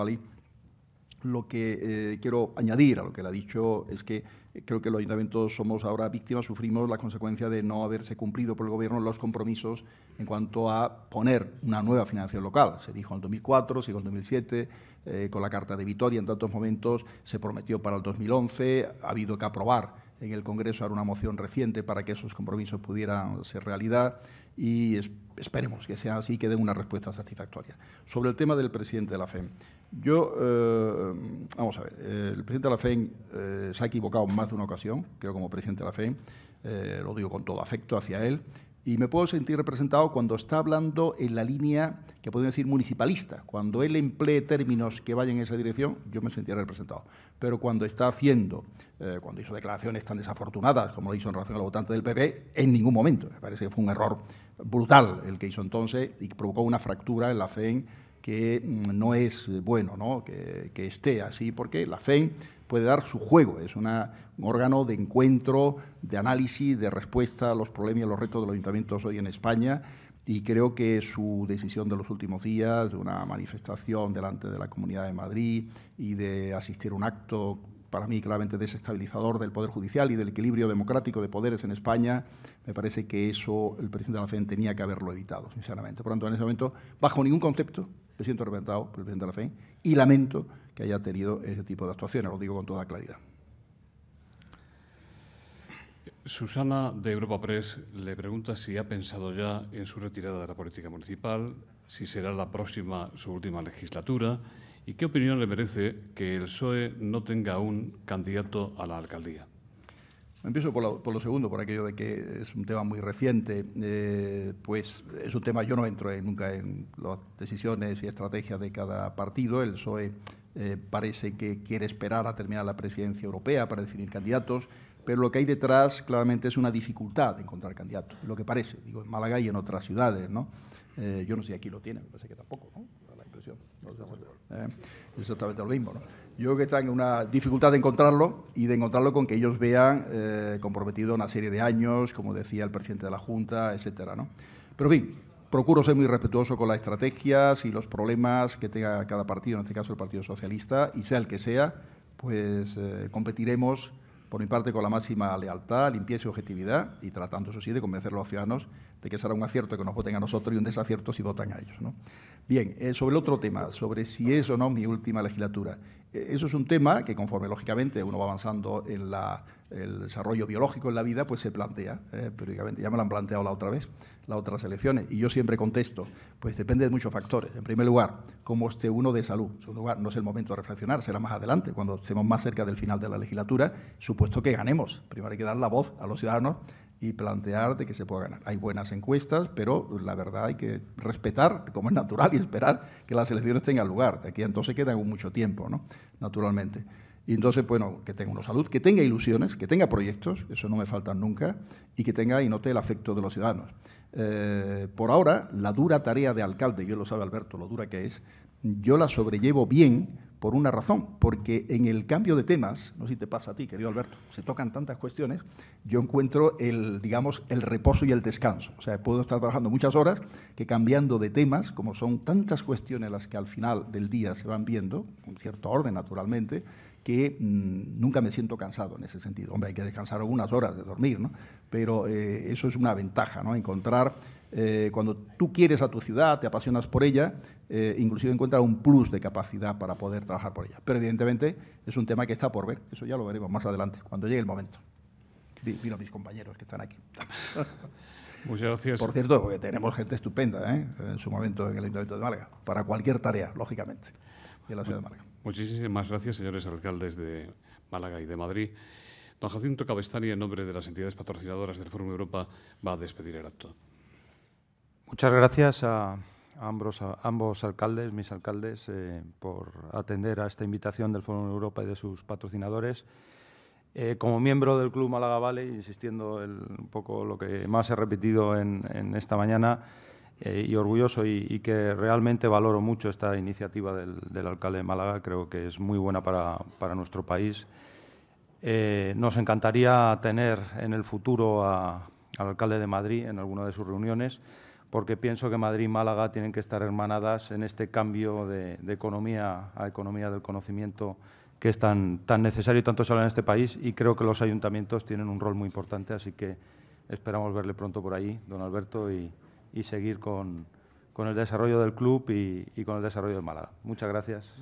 lo que eh, quiero añadir a lo que le ha dicho es que eh, creo que los ayuntamientos somos ahora víctimas, sufrimos la consecuencia de no haberse cumplido por el Gobierno los compromisos en cuanto a poner una nueva financiación local. Se dijo en el 2004, se en el 2007, eh, con la Carta de Vitoria en tantos momentos, se prometió para el 2011, ha habido que aprobar en el Congreso hará una moción reciente para que esos compromisos pudieran ser realidad y esperemos que sea así y que den una respuesta satisfactoria. Sobre el tema del presidente de la FEM, yo, eh, vamos a ver, eh, el presidente de la FEM eh, se ha equivocado más de una ocasión, creo como presidente de la FEM, lo digo con todo afecto hacia él, y me puedo sentir representado cuando está hablando en la línea que podría decir municipalista. Cuando él emplee términos que vayan en esa dirección, yo me sentía representado. Pero cuando está haciendo, eh, cuando hizo declaraciones tan desafortunadas como lo hizo en relación a los votantes del PP, en ningún momento. Me parece que fue un error brutal el que hizo entonces y provocó una fractura en la FEN que mm, no es bueno ¿no? Que, esté así, porque la FEN puede dar su juego. Es una, un órgano de encuentro, de análisis, de respuesta a los problemas y a los retos de los ayuntamientos hoy en España. Y creo que su decisión de los últimos días, de una manifestación delante de la Comunidad de Madrid y de asistir a un acto para mí claramente desestabilizador del Poder Judicial y del equilibrio democrático de poderes en España, me parece que eso el presidente de la FED tenía que haberlo evitado, sinceramente. Por lo tanto, en ese momento, bajo ningún concepto, me siento representado por el presidente de la FED y lamento que haya tenido ese tipo de actuaciones, lo digo con toda claridad. Susana de Europa Press le pregunta si ha pensado ya en su retirada de la política municipal, si será la próxima su última legislatura y qué opinión le merece que el PSOE no tenga aún candidato a la alcaldía. Empiezo por lo, segundo, por aquello de que es un tema muy reciente. Eh, pues es un tema, yo no entro nunca en las decisiones y estrategias de cada partido. El PSOE eh, parece que quiere esperar a terminar la presidencia europea para definir candidatos, pero lo que hay detrás claramente es una dificultad de encontrar candidatos, lo que parece, digo, en Málaga y en otras ciudades, ¿no? Eh, yo no sé si aquí lo tienen, me parece que tampoco, ¿no? Es la eh, exactamente lo mismo, ¿no? Yo creo que están en una dificultad de encontrarlo y de encontrarlo con que ellos vean comprometido una serie de años, como decía el presidente de la Junta, etcétera, ¿no? Pero, en fin, procuro ser muy respetuoso con las estrategias y los problemas que tenga cada partido, en este caso el Partido Socialista, y sea el que sea, pues eh, competiremos por mi parte con la máxima lealtad, limpieza y objetividad, y tratando, eso sí, de convencer a los ciudadanos de que será un acierto que nos voten a nosotros y un desacierto si votan a ellos. Bien, eh, sobre el otro tema, sobre si es o no mi última legislatura. Eso es un tema que conforme lógicamente uno va avanzando en el desarrollo biológico en la vida, pues se plantea eh, Ya me lo han planteado la otra vez, las otras elecciones, y yo siempre contesto, pues depende de muchos factores. En primer lugar, cómo esté uno de salud. En segundo lugar, no es el momento de reflexionar, será más adelante, cuando estemos más cerca del final de la legislatura, supuesto que ganemos. Primero hay que dar la voz a los ciudadanos y plantear de que se pueda ganar. Hay buenas encuestas, pero la verdad hay que respetar, como es natural, y esperar que las elecciones tengan lugar. aquí entonces queda mucho tiempo, ¿no? Naturalmente. Y entonces, bueno, que tenga una salud, que tenga ilusiones, que tenga proyectos, eso no me falta nunca, y que tenga y note el afecto de los ciudadanos. Eh, por ahora, la dura tarea de alcalde, yo lo sabe Alberto, lo dura que es, yo la sobrellevo bien por una razón, porque en el cambio de temas, no sé si te pasa a ti, querido Alberto, se tocan tantas cuestiones, yo encuentro el, digamos, el reposo y el descanso. O sea, puedo estar trabajando muchas horas que cambiando de temas, como son tantas cuestiones las que al final del día se van viendo, con cierto orden naturalmente, que mm, nunca me siento cansado en ese sentido. Hombre, hay que descansar algunas horas de dormir, ¿no? Pero eh, eso es una ventaja, ¿no? Encontrar eh, cuando tú quieres a tu ciudad, te apasionas por ella, eh, inclusive encuentras un plus de capacidad para poder trabajar por ella. Pero evidentemente es un tema que está por ver, eso ya lo veremos más adelante, cuando llegue el momento. Vino mis compañeros que están aquí. Muchas gracias. Por cierto, porque tenemos gente estupenda ¿eh? en su momento en el Ayuntamiento de Málaga, para cualquier tarea, lógicamente, en la ciudad de Málaga. Muchísimas gracias, señores alcaldes de Málaga y de Madrid. Don Jacinto Cabestani, en nombre de las entidades patrocinadoras del Fórum Europa, va a despedir el acto. Muchas gracias a, ambos, alcaldes, mis alcaldes, eh, por atender a esta invitación del Foro Europa y de sus patrocinadores. Eh, como miembro del Club Málaga Vale, insistiendo un poco lo que más he repetido en, esta mañana, eh, y orgulloso y, que realmente valoro mucho esta iniciativa del, alcalde de Málaga, creo que es muy buena para, nuestro país. nos encantaría tener en el futuro al alcalde de Madrid en alguna de sus reuniones porque pienso que Madrid y Málaga tienen que estar hermanadas en este cambio de, economía a economía del conocimiento que es tan, tan necesario y tanto se habla en este país y creo que los ayuntamientos tienen un rol muy importante, así que esperamos verle pronto por ahí, don Alberto, y, seguir con, el desarrollo del club y, con el desarrollo de Málaga. Muchas gracias.